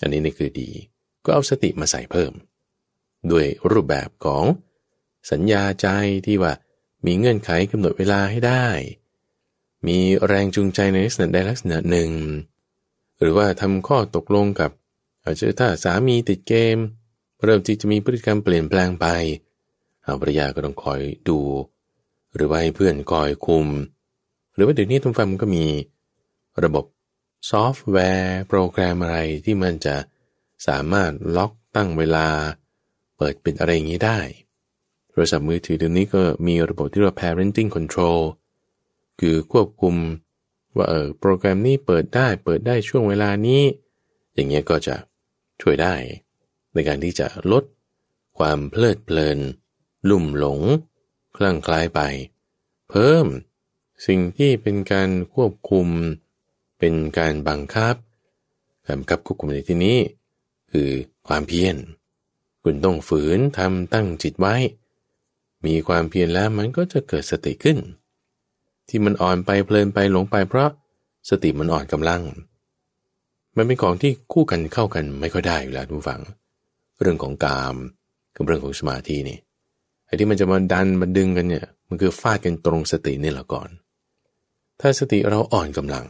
อันนี้นี่คือดีก็เอาสติมาใส่เพิ่ม ด้วยรูปแบบของสัญญาใจที่ว่ามีเงื่อนไขกำหนดเวลาให้ได้ มีแรงจูงใจในลักษณะใดลักษณะหนึ่ง หรือว่าทำข้อตกลงกับอาจจะถ้าสามีติดเกมเริ่มที่จะมีพฤติกรรมเปลี่ยนแปลงไปเอาภรรยาก็ต้องคอยดูหรือว่าให้เพื่อนคอยคุม หรือว่าเดี๋ยวนี้ทุกฟังก็มีระบบซอฟต์แวร์โปรแกรมอะไรที่มันจะสามารถล็อกตั้งเวลา เปิดปิดอะไรอย่างนี้ได้โทรศัพท์มือถือเดี๋ยวนี้ก็มีระบบที่เรียกว่า parenting control คือควบคุม ว่าเออโปรแกรมนี้เปิดได้เปิดได้ช่วงเวลานี้ อย่างเงี้ยก็จะช่วยได้ในการที่จะลดความเพลิดเพลินลุ่มหลงลั่งคล้ายไป เพิ่มสิ่งที่เป็นการควบคุมเป็นการบังคับกบังคับควบคุมในที่นี้ คือความเพียรคุณต้องฝืนทำตั้งจิตไว้ มีความเพียรแล้วมันก็จะเกิดสติขึ้น ที่มันอ่อนไปเพลินไปหลงไปเพราะสติมันอ่อนกำลัง มันเป็นของที่คู่กันเข้ากันไม่ค่อยได้อยู่แล้วทุกฝัง เรื่องของกามกับเรื่องของสมาธินี่ไอ้ที่มันจะมาดันมาดึงกันเนี่ย มันคือฟาดกันตรงสตินี่แหละก่อน ถ้าสติเราอ่อนกำลัง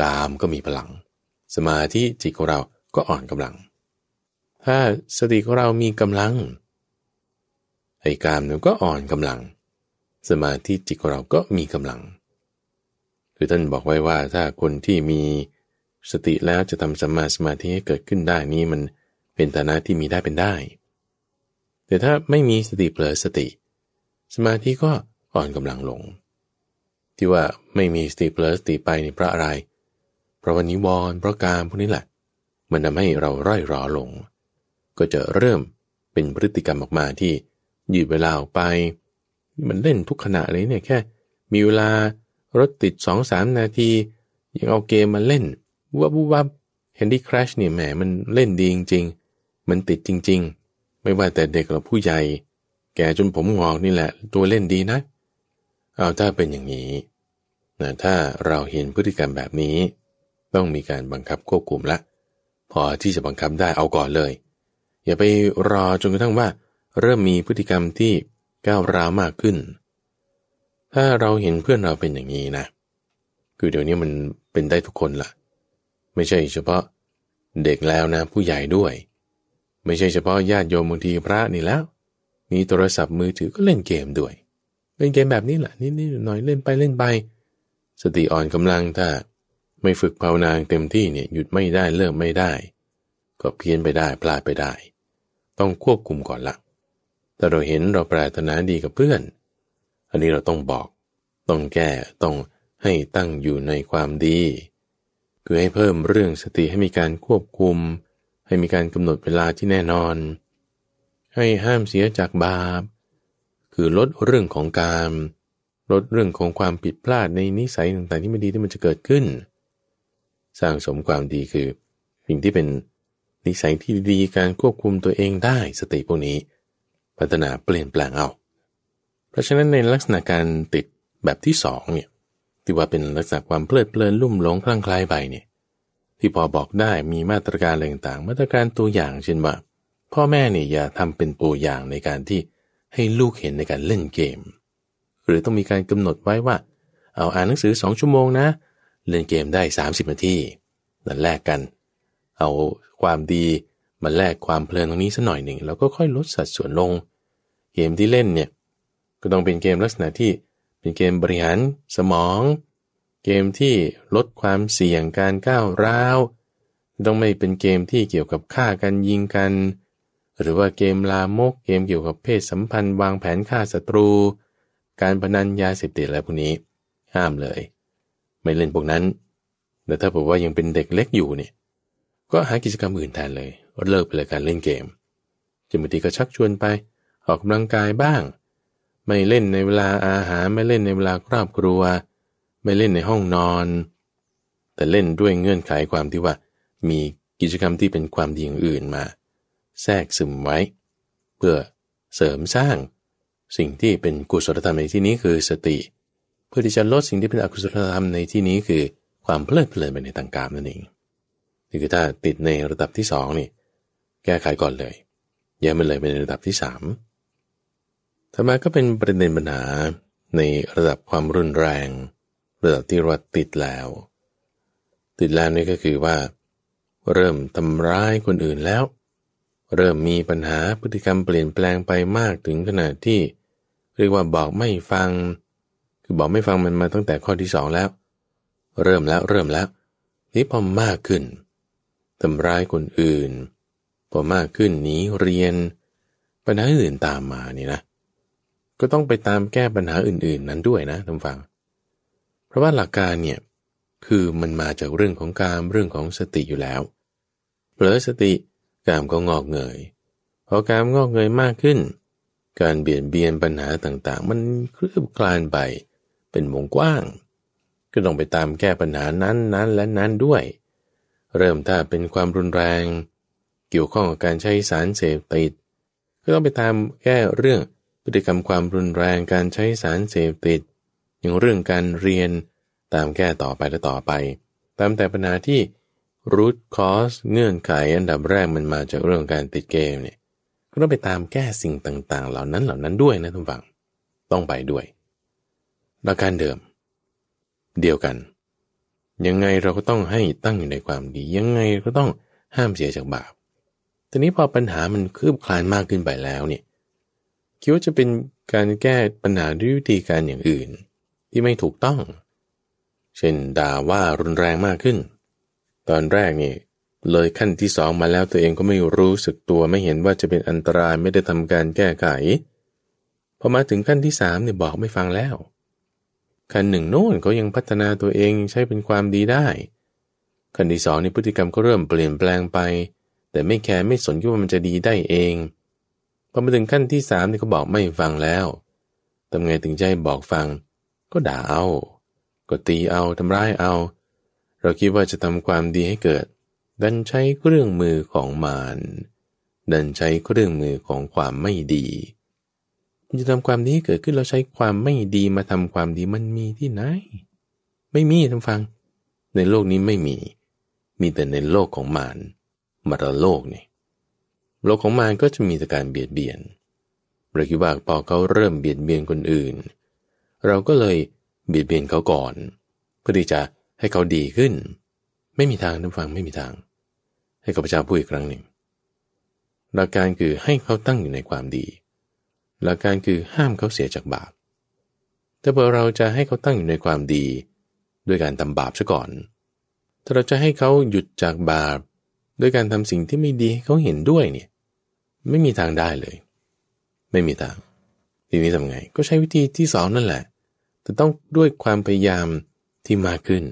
กามก็มีพลัง สมาธิจิตของเราก็อ่อนกำลัง ถ้าสติของเรามีกำลัง ไอ้กามเนี่ยก็อ่อนกำลัง สมาธิจิตของเราก็มีกำลังคือท่านบอกไว้ว่าถ้าคนที่มีสติแล้วจะทำสมมาสมาธิให้เกิดขึ้นได้นี้มันเป็นฐานะที่มีได้เป็นได้แต่ถ้าไม่มีสติเปลอสติ สมาธิก็อ่อนกำลังลง ที่ว่าไม่มีสติเปลอสติไปในพระอะไรเพราะวันนี้วอนเพราะการพวกนี้แหละ มันทาให้เราร่อยรอลง ก็จะเริ่มเป็นพฤติกรรมออกมาที่ยืดเวลาออกไป มันเล่นทุกขณะเลยเนี่ยแค่ มีเวลารถติดสองสามนาที ยังเอาเกมมาเล่นวับวับแฮนดี้คราชเนี่ยแหมมันเล่นดีจริงๆมันติดจริงๆไม่ว่าแต่เด็กหรือผู้ใหญ่ แก่จนผมงอกนี่แหละตัวเล่นดีนะเอาถ้าเป็นอย่างนี้นะถ้าเราเห็นพฤติกรรมแบบนี้ ต้องมีการบังคับควบคุมละ พอที่จะบังคับได้เอาก่อนเลยอย่าไปรอจนกระทั่งว่าเริ่มมีพฤติกรรมที่ก้าวร้าวมากขึ้น ถ้าเราเห็นเพื่อนเราเป็นอย่างนี้นะ คือเดี๋ยวนี้มันเป็นได้ทุกคนละไม่ใช่เฉพาะเด็กแล้วนะ ผู้ใหญ่ด้วยไม่ใช่เฉพาะญาติโยมบางทีพระนี่แล้วมีโทรศัพท์มือถือก็เล่นเกมด้วย เล่นเกมแบบนี้แหละนิดๆหน่อยเล่นไปเล่นไปสติอ่อนกำลังถ้าไม่ฝึกภาวนาเต็มที่เนี่ยหยุดไม่ได้เลิกไม่ได้ ก็เพี้ยนไปได้พลาดไปได้ ต้องควบคุมก่อนละแต่เราเห็นเราปรารถนาดีกับเพื่อน อันนี้เราต้องบอกต้องแก้ต้องให้ตั้งอยู่ในความดี คือให้เพิ่มเรื่องสติให้มีการควบคุมให้มีการกำหนดเวลาที่แน่นอน ให้ห้ามเสียจากบาปคือลดเรื่องของการลดเรื่องของความผิดพลาดในนิสัยต่างๆ ที่ไม่ดีที่มันจะเกิดขึ้น สร้างสมความดีคือสิ่งที่เป็นนิสัยที่ดีการควบคุมตัวเองได้สติพวกนี้พัฒนาเปลี่ยนแปลงเอาเพราะฉะนั้นในลักษณะการติดแบบที่สองเนี่ยที่ว่าเป็นลักษณะความเพลิดเพลินลุ่มหลงคลั่งคลายไปเนี่ยที่พอบอกได้มีมาตรการอะไรต่างมาตรการตัวอย่างเช่นว่าพ่อแม่เนี่ยอย่าทำเป็นตัวอย่างในการที่ให้ลูกเห็นในการเล่นเกม หรือต้องมีการกำหนดไว้ว่า เอาอ่านหนังสือสองชั่วโมงนะ เล่นเกมได้ 30นาทีนั่นแลกกัน เอาความดี มาแลกความเพลินตรงนี้สัหน่อยหนึ่งแล้วก็ค่อยลดสัดส่วนลง เกมที่เล่นเนี่ยก็ต้องเป็นเกมลักษณะที่เป็นเกมบริหารสมองเกมที่ลดความเสี่ยงการก้าวร้าวต้องไม่เป็นเกมที่เกี่ยวกับฆ่ากันยิงกัน หรือว่าเกมลามกเกมเกี่ยวกับเพศสัมพันธ์วางแผนฆ่าศัตรู การพนันยาเสพติดอะไรพวกนี้ ห้ามเลย ไม่เล่นพวกนั้นแต่ถ้าบอกว่ายังเป็นเด็กเล็กอยู่เนี่ยก็หากิจกรรมอื่นแทนเลยเลิกไปเลยการเล่นเกมจนบางทีก็ชักชวนไป ออกกำลังกายบ้าง ไม่เล่นในเวลาอาหารไม่เล่นในเวลาครอบครัวไม่เล่นในห้องนอน แต่เล่นด้วยเงื่อนไขความที่ว่ามีกิจกรรมที่เป็นความดีอย่างอื่นมาแทรกซึมไว้ เพื่อเสริมสร้างสิ่งที่เป็นกุศลธรรมในที่นี้คือสติ เพื่อที่จะลดสิ่งที่เป็นอกุศลธรรมในที่นี้คือความเพลิดเพลินไปในต่างกามนั่นเองนี่คือถ้าติดในระดับที่สองนี่แก้ไขก่อนเลยแยกมันเลยไปในระดับที่สามถรรมาก็เป็นประเด็นปัญหาในระดับความรุนแรงเรื่องที่ว่าติดแล้ว ติดแล้วนี่ก็คือว่า เริ่มทำร้ายคนอื่นแล้ว เริ่มมีปัญหาพฤติกรรมเปลี่ยนแปลงไปมากถึงขนาดที่เรียกว่าบอกไม่ฟัง คือบอกไม่ฟังมันมาตั้งแต่ข้อที่สองแล้ว เริ่มแล้วเริ่มแล้วนี่พอมากขึ้นทำร้ายคนอื่นพอมากขึ้นหนีเรียน ปัญหาอื่นตามมานี่นะ ก็ต้องไปตามแก้ปัญหาอื่นๆนั้นด้วยนะท่านฟังเพราะว่าหลักการเนี่ยคือมันมาจากเรื่องของการเรื่องของสติอยู่แล้วเผลอสติกามก็งอกเงย พอกามงอกเงยมากขึ้น การเบียดเบียนปัญหาต่างๆ มันคลืบคลานไปเป็นวงกว้างก็ต้องไปตามแก้ปัญหานั้นนั้นและนั้นด้วย เริ่มถ้าเป็นความรุนแรง เกี่ยวข้องกับการใช้สารเสพติดก็ต้องไปตามแก้เรื่องพฤติกรรมความรุนแรงการใช้สารเสพติดเอย่างเรื่องการเรียนตามแก้ต่อไปและต่อไป ตามแต่ปัญหาที่รูทคอสเงื่อนไขอันดับแรกมันมาจากเรื่องการติดเกมเนี่ย ก็ต้องไปตามแก้สิ่งต่างๆ เหล่านั้นเหล่านั้นด้วยนะทุกฝั่งต้องไปด้วยหลักการเดิม เดียวกัน ยังไงเราก็ต้องให้ตั้งอยู่ในความดี ยังไงก็ต้องห้ามเสียจากบาปทีนี้พอปัญหามันคืบคลานมากขึ้นไปแล้วเนี่ยคิดว่าจะเป็นการแก้ปัญหาด้วยวิธีการอย่างอื่นที่ไม่ถูกต้อง เช่น ด่าว่ารุนแรงมากขึ้น ตอนแรกนี่เลยขั้นที่สองมาแล้วตัวเองก็ไม่รู้สึกตัว ไม่เห็นว่าจะเป็นอันตรายไม่ได้ทำการแก้ไข พอมาถึงขั้นที่สามเนี่ยบอกไม่ฟังแล้ว ขั้นหนึ่งโน่นเขายังพัฒนาตัวเองใช้เป็นความดีได้ ขั้นที่สองนี่พฤติกรรมก็เริ่มเปลี่ยนแปลงไป แต่ไม่แคร์ไม่สนว่ามันจะดีได้เอง พอมาถึงขั้นที่สามนี่ก็บอกไม่ฟังแล้วทำไงถึงจะให้บอกฟังก็ด่าเอา ก็ตีเอา ทำร้ายเอา เราคิดว่าจะทำความดีให้เกิด ดันใช้เครื่องมือของมาร ดันใช้เครื่องมือของความไม่ดี จะทำความดีเกิดขึ้นเราใช้ความไม่ดีมาทำความดีมันมีที่ไหน ไม่มีท่านฟัง ในโลกนี้ไม่มี มีแต่ในโลกของมาร มารโลกนี่ โลกของมารก็จะมีแต่การเบียดเบียน เราคิดว่าพอเขาเริ่มเบียดเบียนคนอื่นเราก็เลยเบียดเบียนเขาก่อนเพื่อที่จะให้เขาดีขึ้น ไม่มีทางท่านฟังไม่มีทาง ให้ข้าพเจ้าพูดอีกครั้งหนึ่งหลักการคือให้เขาตั้งอยู่ในความดี หลักการคือห้ามเขาเสียจากบาปแต่พอเราจะให้เขาตั้งอยู่ในความดี ด้วยการทำบาปซะก่อน ถ้าเราจะให้เขาหยุดจากบาป ด้วยการทำสิ่งที่ไม่ดีให้เขาเห็นด้วยเนี่ยไม่มีทางได้เลย ไม่มีทางทีนี้ทำไงก็ใช้ วิธีที่สองนั่นแหละแต่ต้องด้วยความพยายามที่มากขึ้น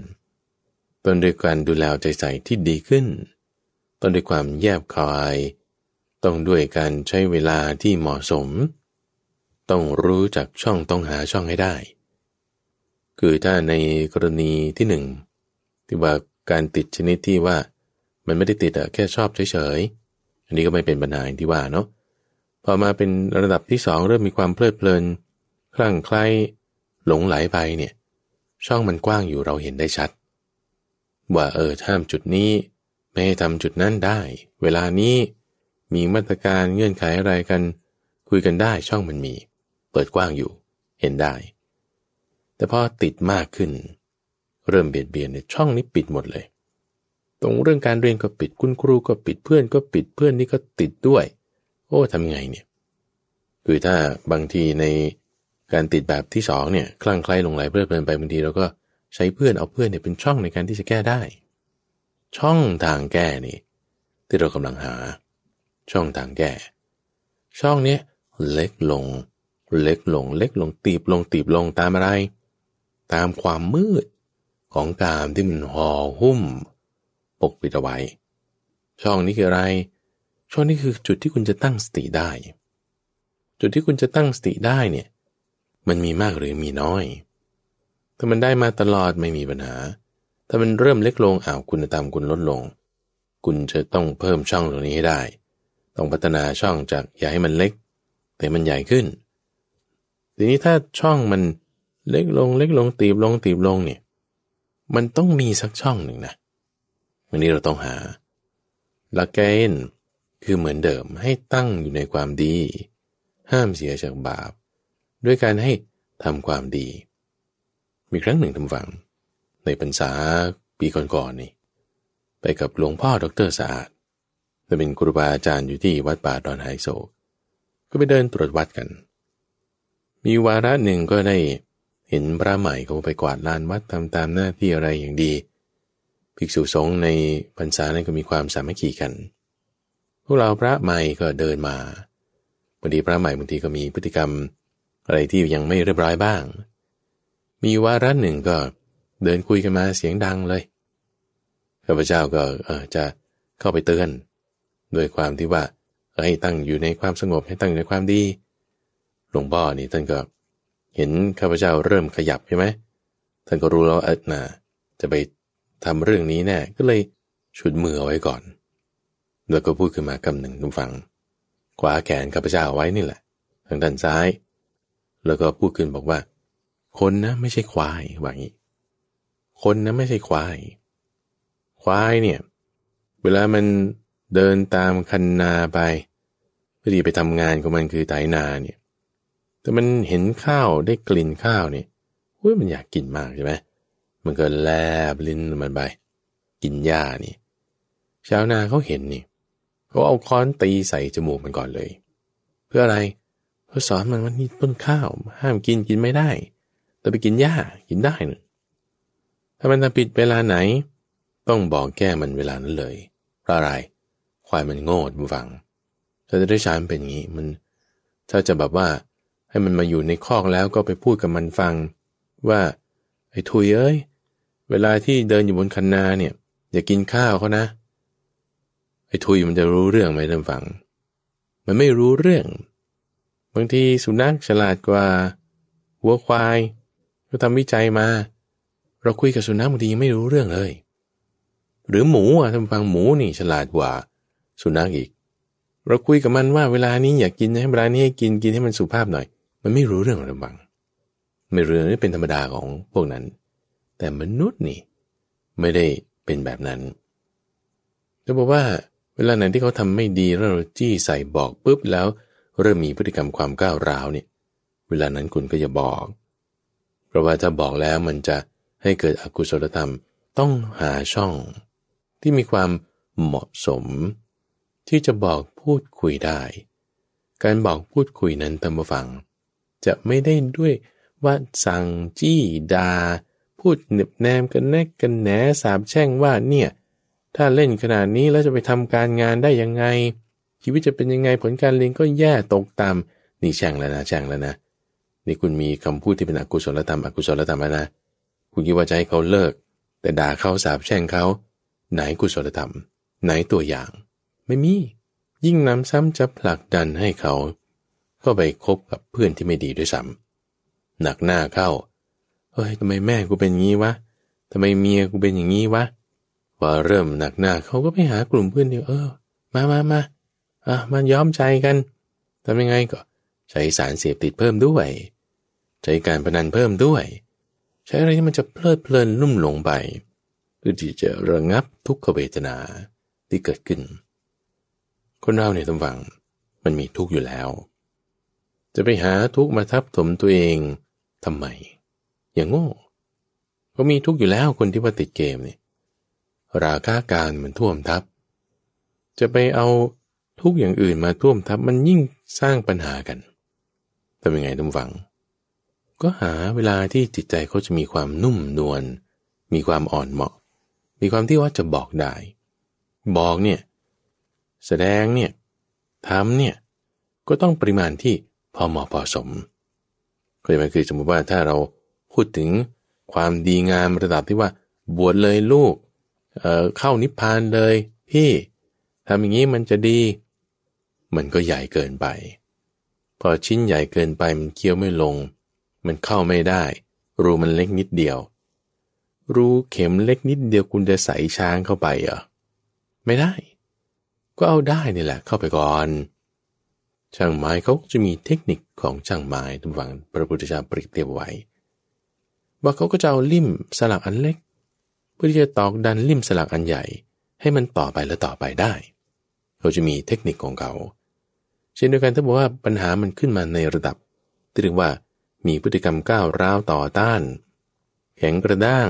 ต้นด้วยการดูแลใจใส่ที่ดีขึ้นต้นด้วยความแยบคายต้องด้วยการใช้เวลาที่เหมาะสม ต้องรู้จักช่องต้องหาช่องให้ได้ คือถ้าในกรณีที่หนึ่งที่ว่าการติดชนิดที่ว่า มันไม่ได้ติดอะแค่ชอบเฉยๆอันนี้ก็ไม่เป็นปัญหาที่ว่าเนาะพอมาเป็นระดับที่สองเริ่มมีความเพลิดเพลินคลั่งไคล้หลงไหลไปเนี่ยช่องมันกว้างอยู่เราเห็นได้ชัดว่าเออห้ามจุดนี้ ไม่ให้ทำจุดนั้นได้ เวลานี้มีมาตรการเงื่อนไขอะไรกัน คุยกันได้ช่องมันมี เปิดกว้างอยู่ เห็นได้ แต่พอติดมากขึ้น เริ่มเบียดเบียนในช่องนี้ปิดหมดเลยตรงเรื่องการเรียนก็ปิดคุณครูก็ปิดเพื่อนก็ปิดเพื่อนนี่ก็ติดด้วยโอ้ทำไงเนี่ยคือถ้าบางทีในการติดแบบที่สองเนี่ยคลั่งไคล้ลงไหลเพลิดเพลินไปบางทีเราก็ใช้เพื่อนเอาเพื่อนเนี่ยเป็นช่องในการที่จะแก้ได้ ช่องทางแก้นี่ที่เรากำลังหาช่องทางแก้ช่องนี้เล็กลงเล็กลงเล็กลงตีบลงตีบลงตามอะไร ตามความมืดของกามที่มันห่อหุ้ม ปกปิดเอาไว้ ช่องนี้คืออะไรช่วงนี้คือจุดที่คุณจะตั้งสติได้ จุดที่คุณจะตั้งสติได้เนี่ย มันมีมากหรือมีน้อย ถ้ามันได้มาตลอดไม่มีปัญหา ถ้ามันเริ่มเล็กลงอ้าวคุณะตามคุณลดลง คุณจะต้องเพิ่มช่องตรงนี้ให้ได้ ต้องพัฒนาช่องจากอย่าให้มันเล็ก แต่มันใหญ่ขึ้น ทีนี้ถ้าช่องมันเล็กลงเล็กลงตีบลงตีบลงเนี่ย มันต้องมีสักช่องหนึ่งนะ วันนี้เราต้องหาหลักเกณฑ์คือเหมือนเดิมให้ตั้งอยู่ในความดี ห้ามเสียจากบาป ด้วยการให้ทำความดี มีครั้งหนึ่งทำฝัง ในพรรษาปีก่อนๆนี่ไปกับหลวงพ่อดรสะอาดจะเป็นครูบาอาจารย์อยู่ที่วัดป่าดอนไฮโซ ก็ไปเดินตรวจวัดกัน มีวาระหนึ่งก็ได้เห็นพระใหม่เขาไปกวาดลานวัดทำตามหน้าที่อะไรอย่างดีภิกษุสงฆ์ในพรรษานั้นก็มีความสามัคคีกันพวกเราพระใหม่ก็เดินมาบางทีพระใหม่บางทีก็มีพฤติกรรมอะไรที่ยังไม่เรียบร้อยบ้าง มีวาระหนึ่งก็เดินคุยกันมาเสียงดังเลยข้าพเจ้าก็เออจะเข้าไปเตือนด้วยความที่ว่าให้ตั้งอยู่ในความสงบให้ตั้งอยู่ในความดีหลวงพ่อนี่ท่านก็เห็นข้าพเจ้าเริ่มขยับใช่ไหมท่านก็รู้แล้วเออนะจะไปทำเรื่องนี้แน่ก็เลยชุดมือเอาไว้ก่อนแล้วก็พูดขึ้นมาคำหนึ่งทุกฝังขวาแขนข้าพเจ้าไว้นี่แหละ ทางด้านซ้าย แล้วก็พูดขึ้นบอกว่า คนนะไม่ใช่ควายว่างี้ คนนะไม่ใช่ควาย ควายเนี่ยเวลามันเดินตามคันนาไปพอดีไปทำงานของมันคือไถนาเนี่ยแต่มันเห็นข้าวได้กลิ่นข้าวเนี่ยอุ้ยมันอยากกินมากใช่ไหมมันก็แลบลิ้นมันไป กินหญ้านี่ชาวนาเขาเห็นนี่เก็เอาค้อนตีใส่จมูกมันก่อนเลย เพื่ออะไรเพื่อสอนมันว่านี่ต้นข้าว ห้ามกินกินไม่ได้ แต่ไปกินหญ้ากินได้นะถ้ามันทำผิดเวลาไหน ต้องบอกแก้มันเวลานั้นเลย เพราะอะไร ควายมันโง่ดูฟังสัาจะได้ชานเป็นอย่างนี้มันถ้าจะแบบว่า ให้มันมาอยู่ในคอกแล้วก็ไปพูดกับมันฟัง ว่า ไอ้ทุยเอ้ยเวลาที่เดินอยู่บนคันนาเนี่ย อย่ากินข้าวเขานะทุยมันจะรู้เรื่องไหมท่านฟัง มันไม่รู้เรื่อง บางทีสุนัขฉลาดกว่าวัวควายก็ทำวิจัยมา เราคุยกับสุนัขบางทียังไม่รู้เรื่องเลย หรือหมูอ่ะท่านฟังหมูนี่ ฉลาดกว่า สุนัขอีก เราคุยกับมันว่าเวลานี้อยากกินให้เวลานี้ให้กินกินให้มันสุภาพหน่อยมันไม่รู้เรื่องท่านฟังไม่รู้เนี่เป็นธรรมดาของพวกนั้น แต่มนุษย์นี่ ไม่ได้เป็นแบบนั้นจะบอกว่าเวลาไหนที่เขาทำไม่ดีแล้วเราจี้ใส่บอกปุ๊บแล้วเริ่มมีพฤติกรรมความก้าวร้าวเนี่ยเวลานั้นคุณก็อย่าบอก เพราะว่าถ้าบอกแล้วมันจะให้เกิดอกุศลธรรมต้องหาช่อง ที่มีความเหมาะสม ที่จะบอกพูดคุยได้ การบอกพูดคุยนั้นตามฟัง จะไม่ได้ด้วย ว่า สั่งจี้ดา พูดเน็บแนมกันแนกกันแหนสาบแช่งว่าเนี่ยถ้าเล่นขนาดนี้แล้วจะไปทำการงานได้ยังไงชีวิตจะเป็นยังไงผลการเรียนก็แย่ตกต่ำนี่แช่งแล้วนะแช่งแล้วนะนี่คุณมีคำพูดที่เป็นอกุศลธรรมอกุศลธรรมนะคุณคิดว่าจะให้เขาเลิก แต่ด่าเขาสาบแช่งเขา ไหนกุศลธรรม ไหนตัวอย่าง ไม่มี ยิ่งน้าซ้ำจะผลักดันให้เขาเข้าไปคบกับเพื่อนที่ไม่ดีด้วยซ้ำหนักหน้าเข้าเฮ้ยทำไมแม่กูเป็นงี้วะทำไมเมียกูเป็นอย่างงี้วะพอเริ่มหนักหน้าเขาก็ไปหากลุ่มเพื่อนเดียวเออมามามาอ่ะมันย้อมใจกัน ทำยังไงก็ ใช้สารเสพติดเพิ่มด้วย ใช้การพนันเพิ่มด้วย ใช้อะไรที่มันจะเพลิดเพลินลุ่มหลงไปเพื่อที่จะระงับทุกขเวทนาที่เกิดขึ้น คนเราเนี่ยทำฝังมันมีทุกข์อยู่แล้ว จะไปหาทุกข์มาทับถมตัวเอง ทำไม อย่างโง่ก็มีทุกข์อยู่แล้วคนที่ว่าติดเกมเนี่ยราคาการมันท่วมทับ จะไปเอาทุกอย่างอื่นมาท่วมทับมันยิ่งสร้างปัญหากัน ทำยังไงทุกฝัง ก็หาเวลาที่จิตใจเขาจะมีความนุ่มนวล มีความอ่อนเหมาะ มีความที่ว่าจะบอกได้ บอกเนี่ย แสดงเนี่ย ทำเนี่ย ก็ต้องปริมาณที่พอเหมาะพอสมก็จะเป็นคือสมมติว่าถ้าเราพูดถึงความดีงามระดับที่ว่าบวชเลยลูกเออเข้านิพพานเลย พี่ทำอย่างนี้มันจะดี มันก็ใหญ่เกินไป พอชิ้นใหญ่เกินไป มันเคี้ยวไม่ลง มันเข้าไม่ได้ รูมันเล็กนิดเดียว รูเข็มเล็กนิดเดียวคุณจะใส่ช้างเข้าไปเหรอไม่ได้ ก็เอาได้นี่แหละเข้าไปก่อน ช่างไม้เขาจะมีเทคนิคของช่างไม้ทุกฝังพระพุทธเจ้าปริเทียบไว้ ว่าเขาก็จะเอาลิ่มสลักอันเล็กเพื่อที่จะตอกดันลิ่มสลักอันใหญ่ ให้มันต่อไปและต่อไปได้เขาจะมีเทคนิคของเขาเช่นเดียวกันถ้าบอกว่าปัญหามันขึ้นมาในระดับที่เรียกว่ามีพฤติกรรมก้าวร้าวต่อต้าน แข็งกระด้าง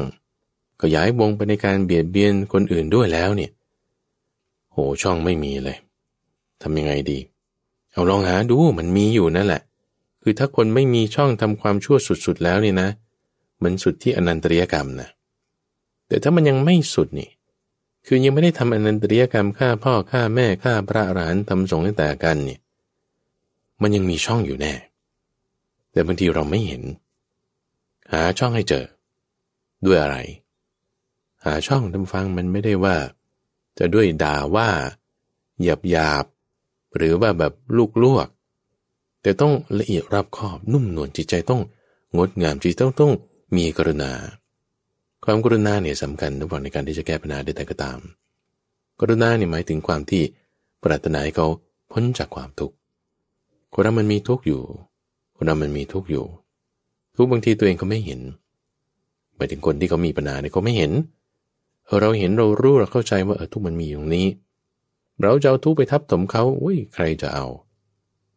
ขยายวงไปในการเบียดเบียนคนอื่นด้วยแล้วเนี่ย โห ช่องไม่มีเลยทำยังไงดีเอาลองหาดูมันมีอยู่นั่นแหละ คือถ้าคนไม่มีช่องทำความชั่วสุดๆแล้วเนี่ยนะมันสุดที่อนันตริยกรรมนะแต่ถ้ามันยังไม่สุดนี่ คือยังไม่ได้ทำอนันตริยกรรมฆ่าพ่อฆ่าแม่ฆ่าพระหรานทำสงฆ์ให้แต่กันเนี่ยมันยังมีช่องอยู่แน่แต่บางทีเราไม่เห็น หาช่องให้เจอ ด้วยอะไร หาช่องทำฟังมันไม่ได้ว่า จะด้วยด่าว่า หยาบหยาบ หรือว่าแบบลูกลวก แต่ต้องละเอียดรับคอบนุ่มนวลจิตใจต้องงดงามจิตต้องต้อง มีกรุณาความกรุณาเนี่ยสำคัญทุกางในการที่จะแก้ปัญหาได้แต่ก็ตาม กรุณาเนี่ยหมายถึงความที่ปรารถนาให้เขาพ้นจากความทุกข์คนเรามันมีทุกข์อยู่คนเรามันมีทุกข์อยู่ ทุกบางทีตัวเองเขาไม่เห็นหมายถึงคนที่เขามีปัญหาเนี่ยเขาไม่เห็นเราเห็นเรารู้เราเข้าใจว่าเออทุกมันมีอยู่ตรงนี้ เราจะเอาทุกไปทับถมเขาอุ้ยใครจะเอา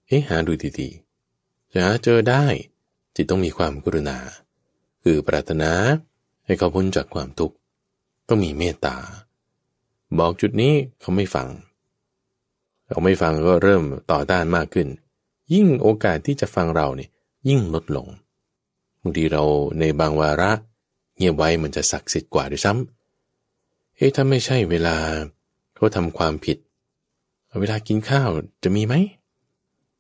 เฮ้ยหาดูดีๆจะหาเจอได้จิตต้องมีความกรุณา คือปรารถนาให้เขาพ้นจากความทุกข์ต้องมีเมตตาบอกจุดนี้เขาไม่ฟังเขาไม่ฟังก็เริ่มต่อต้านมากขึ้น ยิ่งโอกาสที่จะฟังเราเนี่ยยิ่งลดลงบางทีเราในบางวาระ เงียบไว้มันจะศักดิ์สิทธิ์กว่าด้วยซ้ำเอ๊ะถ้าไม่ใช่เวลาเขาทำความผิด เวลากินข้าวจะมีไหม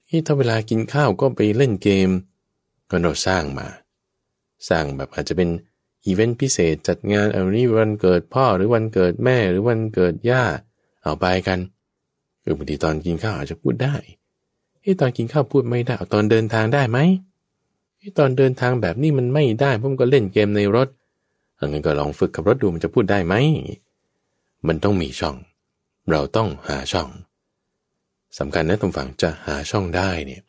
เอ๊ะถ้าเวลากินข้าวก็ไปเล่นเกม ก็เราสร้างมา สร้างแบบอาจจะเป็นอีเวนต์พิเศษจัดงานเอานี้วันเกิดพ่อหรือวันเกิดแม่หรือวันเกิดย่าเอาไปกันเือบางทีตอนกินข้าวอาจจะพูดได้ที้ตอนกินข้าวพูดไม่ได้ตอนเดินทางได้ไหมไอ้ตอนเดินทางแบบนี้มันไม่ได้ผพมันก็เล่นเกมในรถอันนั้นก็ลองฝึกกับรถดูมันจะพูดได้ไหม มันต้องมีช่อง เราต้องหาช่องสำคัญนะตรงฝั่งจะหาช่องได้เนี่ย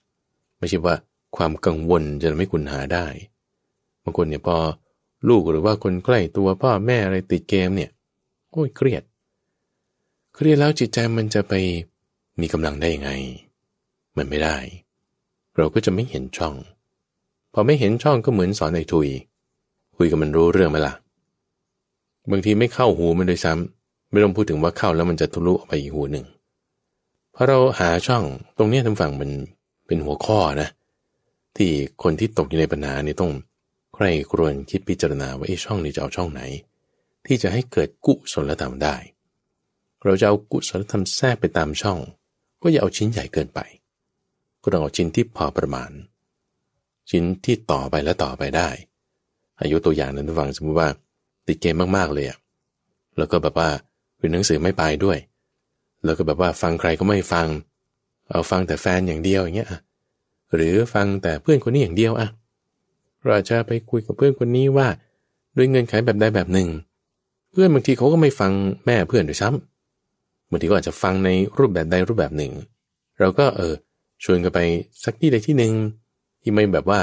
ไม่ใช่ว่าความกังวลจะไม่คุณหาได้ บางคนเนี่ยพอลูกหรือว่าคนใกล้ตัวพ่อแม่อะไรติดเกมเนี่ย โอ้ย เครียด เครียดแล้วจิตใจมันจะไปมีกำลังได้ยังไง มันไม่ได้ เราก็จะไม่เห็นช่องพอไม่เห็นช่องก็เหมือนสอนไอ้ทุย คุยกับมันรู้เรื่องไหมล่ะ บางทีไม่เข้าหูมันดยซ้ำ ไม่ต้องพูดถึงว่าเข้าแล้วมันจะทะลุออกไปอีกหูหนึ่งพอเราหาช่องตรงนี้ทางฝั่งมันเป็นหัวข้อนะ ที่คนที่ตกอยู่ในปัญหาเนี่ยต้องรครวรคิดพิจารณาว่าไอ้ช่องนี้จะเอา ช่องไหน ที่จะให้เกิดกุศลธรรมได้ เราจะเอากุศลธรรมแทรกไปตามช่อง ก็อย่าเอาชิ้นใหญ่เกินไป ก็ต้องเอา ชิ้นที่พอประมาณ ชิ้นที่ต่อไปและต่อไปได้ อายุตัวอย่างนั้นฟังสมมติว่า ติดเกมมากๆเลยอะแล้วก็แบบ ว่าเรียนหนังสือไม่ไป ด้วย แล้วก็แบบว่าฟังใครก็ไม่ฟัง เอาฟังแต่แฟนอย่างเดียวอย่างเงี้ยหรือฟังแต่เพื่อนคนนี้อย่างเดียวอ่ะเราจะไปคุยกับเพื่อนคนนี้ว่า ด้วยเงินขนไขแบบใดแบบหนึ่ง เพื่อนบางทีเขาก็ไม่ฟังแม่เพื่อนหรือซ้ำบางทีก็อาจจะฟังในรูปแบบใดรูปแบบหนึ่ง เราก็เออชวนกันไปสักที่ใดที่หนึ่งที่ไม่แบบว่า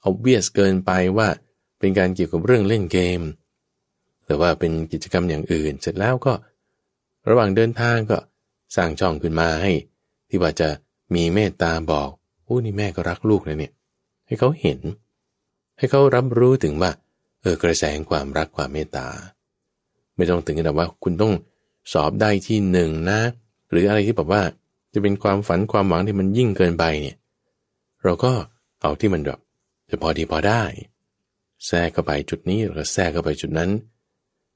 เอาเบียสเกินไปว่าเป็นการเกี่ยวกับเรื่องเล่นเกมหรือว่าเป็นกิจกรรมอย่างอื่น เสร็จแล้วก็ ระหว่างเดินทางก็สร้างช่องขึ้นมาให้ ที่ว่าจะมีเมตตาบอกโอ้นี่แม่ก็รักลูกนะเนี่ย ให้เขาเห็นให้เขารับรู้ถึงว่าเออกระแสแห่งความรักความเมตตา ไม่ต้องถึงขนาดว่าคุณต้องสอบได้ที่หนึ่งนะ หรืออะไรที่แบบว่าจะเป็นความฝันความหวังที่มันยิ่งเกินไปเนี่ยเราก็เอาที่มันแบบจะพอดีพอได้แทรกเข้าไปจุดนี้หรือแทรกเข้าไปจุดนั้น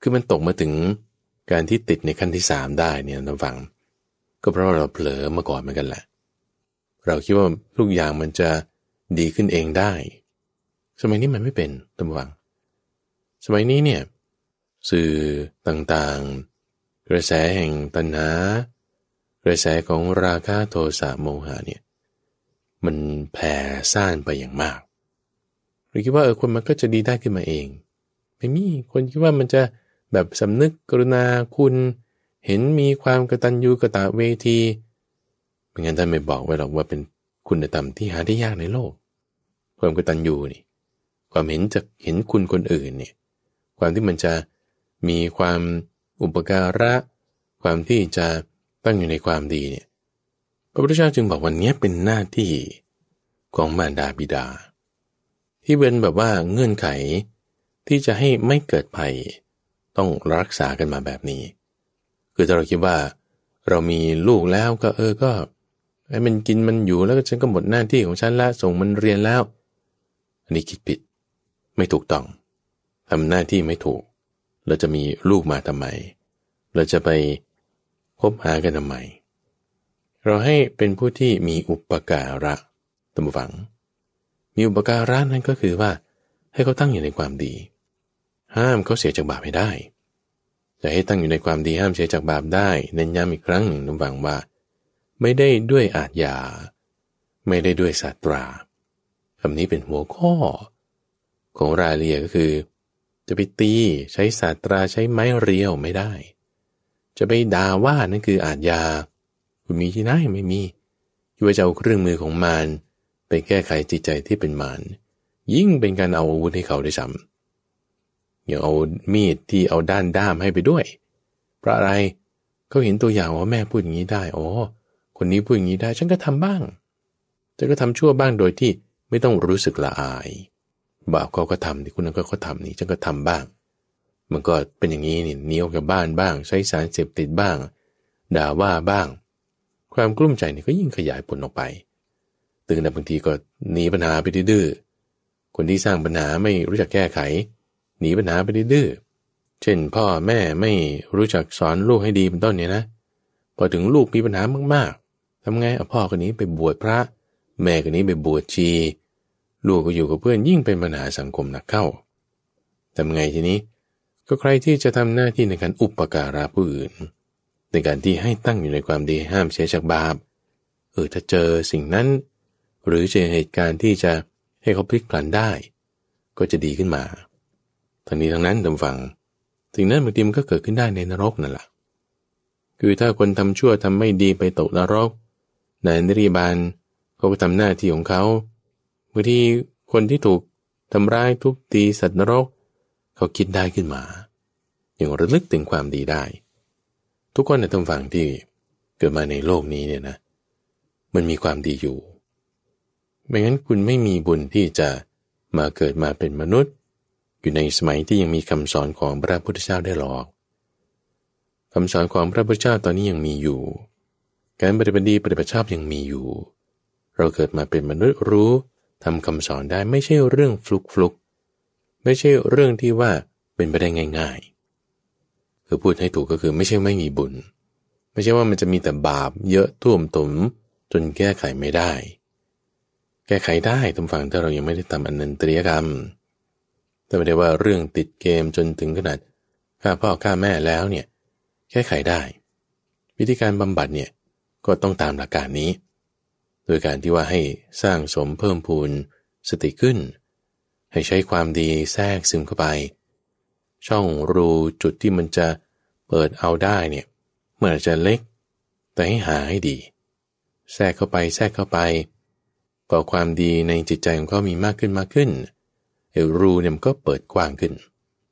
คือมันตกมาถึงการที่ติดในขั้นที่สามได้เนี่ยนะฟัง ก็เพราะเราเผลอมาก่อนเหมือนกันแหละ เราคิดว่าทุกอย่างมันจะดีขึ้นเองได้สมัยนี้มันไม่เป็นตำวัง สมัยนี้เนี่ยสื่อต่างๆ กระแสแห่งตัณหากระแสของราคะโทสะโมหะเนี่ยมันแผ่ซ่านไปอย่างมากเราคิดว่าเออคนมันก็จะดีได้ขึ้นมาเอง ไม่มี คนคิดว่ามันจะแบบสำนึกกรุณาคุณเห็นมีความกระตันยูกระตเวทีไม่งั้นท่านไม่บอกไว้หรอกว่าเป็นคุณธรรมที่หาได้ยากในโลก ความกระตันยูนี่ความเห็นจะเห็นคุณคนอื่นเนี่ย ความที่มันจะมีความอุปการะ ความที่จะตั้งอยู่ในความดีเนี่ยพระพุทธเจ้าจึงบอกวันนี้เป็นหน้าที่ของมารดาบิดาที่เป็นแบบว่าเงื่อนไขที่จะให้ไม่เกิดภัยต้องรักษากันมาแบบนี้ คือถ้าเราคิดว่า เรามีลูกแล้วก็เออ ก็ให้มันกินมันอยู่แล้วก็ฉันก็หมดหน้าที่ของฉันละส่งมันเรียนแล้ว อันนี้คิดผิดไม่ถูกต้องทำหน้าที่ไม่ถูก เราจะมีลูกมาทำไมเราจะไปคบหากันทำไมเราให้เป็นผู้ที่มีอุปการะตั้ฝัง มีอุปการะนั่นก็คือว่า ให้เขาตั้งอยู่ในความดี ห้ามเขาเสียจากบาปไม่ได้ จะให้ตั้งอยู่ในความดีห้ามเสียจากบาปได้เน้นย้ำอีกครั้งหนึ่งตัมฝังว่า ไม่ได้ด้วยอาทยาไม่ได้ด้วยศาสตราคำนี้เป็นหัวข้อของรายละเอียดก็คือ จะไปตีใช้ศาสตราใช้ไม้เรียวไม่ได้ จะไปด่าว่านั่นคืออาจยาคุณมีที่ไหนไม่มีคิดว่าจะเอาเครื่องมือของมารไปแก้ไขจิตใจที่เป็นมารยิ่งเป็นการเอาอาวุธให้เขาได้ซ้ำอย่างเอา มีดที่เอาด้านด้ามให้ไปด้วย เพราะอะไรเขาเห็นตัวอย่างว่าแม่พูดอย่างนี้ได้โอ้คนนี้พูดอย่างนี้ได้ฉันก็ทำบ้างแต่ก็ทำชั่วบ้างโดยที่ไม่ต้องรู้สึกละอายบ่าวเขาก็ทำนี่คุณนั้นก็เขาทำนี่ฉันก็ทำบ้าง มันก็เป็นอย่างนี้นี่หนีออกจากบ้านบ้าง ใช้สารเสพติดบ้าง ด่าว่าบ้าง ความกลุ้มใจนี่ก็ยิ่งขยายผลออกไป ตึงแต่บางทีก็หนีปัญหาไปดื้อคนที่สร้างปัญหาไม่รู้จักแก้ไข หนีปัญหาไปดื้อเช่นพ่อแม่ไม่รู้จักสอนลูกให้ดีเป็นต้นเนี่ยนะพอถึงลูกมีปัญหามากๆทำไงเอาพ่อคนนี้ไปบวชพระ แม่คนนี้ไปบวชชีลูกก็อยู่กับเพื่อนยิ่งเป็นปัญหาสังคมหนักเข้าทำไงทีนี้ก็ใครที่จะทำหน้าที่ในการอุปการะผู้อื่น ในการที่ให้ตั้งอยู่ในความดีห้ามเสียจากบาปเออถ้าเจอสิ่งนั้น หรือเจอเหตุการณ์ที่จะให้เขาพลิกผลันได้ ก็จะดีขึ้นมาทั้งนี้ทั้งนั้นทำฟังสิ่งนั้นบางทีมันก็เกิดขึ้นได้ในนรกนั่นแหละคือถ้าคนทำชั่วทำไม่ดีไปตกนรก ในนินริบาลเขาก็ทำหน้าที่ของเขาบางทีคนที่ถูกทำร้ายทุบตีสัตว์นรกเขาคิดได้ขึ้นมาอย่างระลึกถึงความดีได้ ทุกคนในทำฝั่งที่เกิดมาในโลกนี้เนี่ยนะ มันมีความดีอยู่ ไม่งั้นคุณไม่มีบุญที่จะมาเกิดมาเป็นมนุษย์ อยู่ในสมัยที่ยังมีคำสอนของพระพุทธเจ้าได้หรอกคำสอนของพระพุทธเจ้าตอนนี้ยังมีอยู่ การปฏิบัติดีปฏิบัติชอบยังมีอยู่ เราเกิดมาเป็นมนุษย์รู้ทำคำสอนได้ ไม่ใช่เรื่องฟลุกฟลุกไม่ใช่เรื่องที่ว่าเป็นไปได้ง่ายๆ คือพูดให้ถูกก็คือไม่ใช่ไม่มีบุญ ไม่ใช่ว่ามันจะมีแต่บาปเยอะท่วมตุมจนแก้ไขไม่ได้ แก้ไขได้ทุกฝั่งถ้าเรายังไม่ได้ทำอันันตริยกรรม แต่ไม่ได้ว่าเรื่องติดเกมจนถึงขนาดฆ่าพ่อฆ่าแม่แล้วเนี่ยแก้ไขได้ วิธีการบำบัดเนี่ยก็ต้องตามหลักการนี้โดยการที่ว่าให้สร้างสมเพิ่มพูนสติขึ้น ให้ใช้ความดีแทรกซึมเข้าไป ช่องรูจุดที่มันจะเปิดเอาได้เนี่ยเมื่อจะเล็ก แต่ให้หาให้ดี แทรกเข้าไปแทรกเข้าไปก่อความดีในจิตใจของเขามีมากขึ้นมากขึ้นไอ้รูเนี่ยมันก็เปิดกว้างขึ้น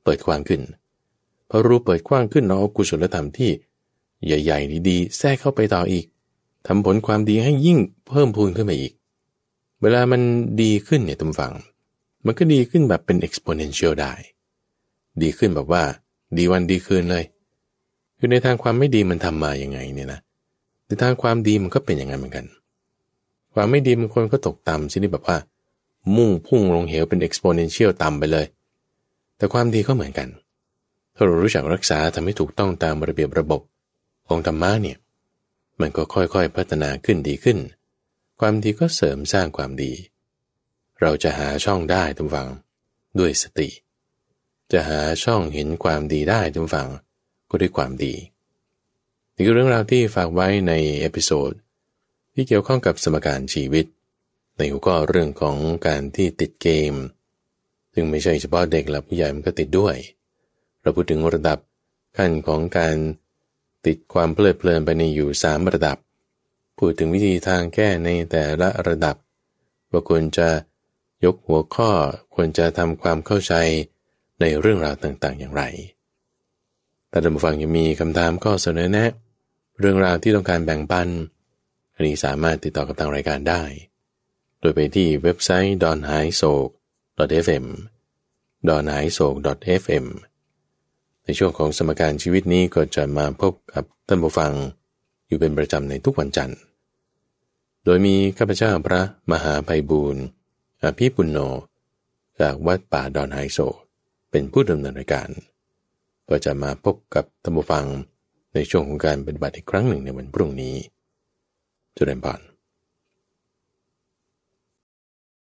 เปิดกว้างขึ้นพอรูเปิดกว้างขึ้นเนาะกุศลธรรมที่ใหญ่ๆดีๆแทรกเข้าไปต่ออีกทำผลความดีให้ยิ่งเพิ่มพูนขึ้นไปอีก เวลามันดีขึ้นเนี่ยตุมฝัง มันก็ดีขึ้นแบบเป็น exponential ได้ ดีขึ้นแบบว่าดีวันดีคืนเลย คือในทางความไม่ดีมันทำมาอย่างไงเนี่ยนะ ในทางความดีมันก็เป็นอย่างนั้นเหมือนกัน ความไม่ดีบางคนก็ตกต่ำชนิดแบบว่า มุ่งพุ่งลงเหวเป็น exponential ต่ำไปเลย แต่ความดีก็เหมือนกัน ถ้าเรารู้จักรักษาทำให้ถูกต้องตามระเบียบระบบของธรรมะเนี่ยมันก็ค่อยๆพัฒนาขึ้นดีขึ้น ความดีก็เสริมสร้างความดี เราจะหาช่องได้ทุกฝัง ด้วยสติ จะหาช่องเห็นความดีได้ทุกฝัง ก็ด้วยความดี นี่คือเรื่องราวที่ฝากไว้ในเอพิโซดที่เกี่ยวข้องกับสมการชีวิต ในหัวข้อเรื่องของการที่ติดเกม ซึ่งไม่ใช่เฉพาะเด็กหลับผู้ใหญ่มันก็ติดด้วย เราพูดถึงระดับขั้นของการติดความเพลิดเพลินไปในอยู่สามระดับ พูดถึงวิธีทางแก้ในแต่ละระดับว่าควรจะยกหัวข้อ ควรจะทำความเข้าใจในเรื่องราวต่างๆอย่างไรแต่ท่านผู้ฟังยังมีคำถามข้อเสนอแนะ เรื่องราวที่ต้องการแบ่งปัน อันนี้สามารถติดต่อกับทางรายการได้ โดยไปที่เว็บไซต์ d o n h a i s o k f m d o n h a i s o k f m ในช่วงของสมการชีวิตนี้ก็จะมาพบกับท่านผู้ฟังอยู่เป็นประจำในทุกวันจันทร์ โดยมีข้าพเจ้าพระมหาไพบูรณ์อภิปุณโญจากวัดป่าดอนไฮโซ เป็นผู้ดำเนินรายการ ก็จะมาพบกับท่านผู้ฟังในช่วงของการปฏิบัติอีกครั้งหนึ่งในวันพรุ่งนี้จุเรนาน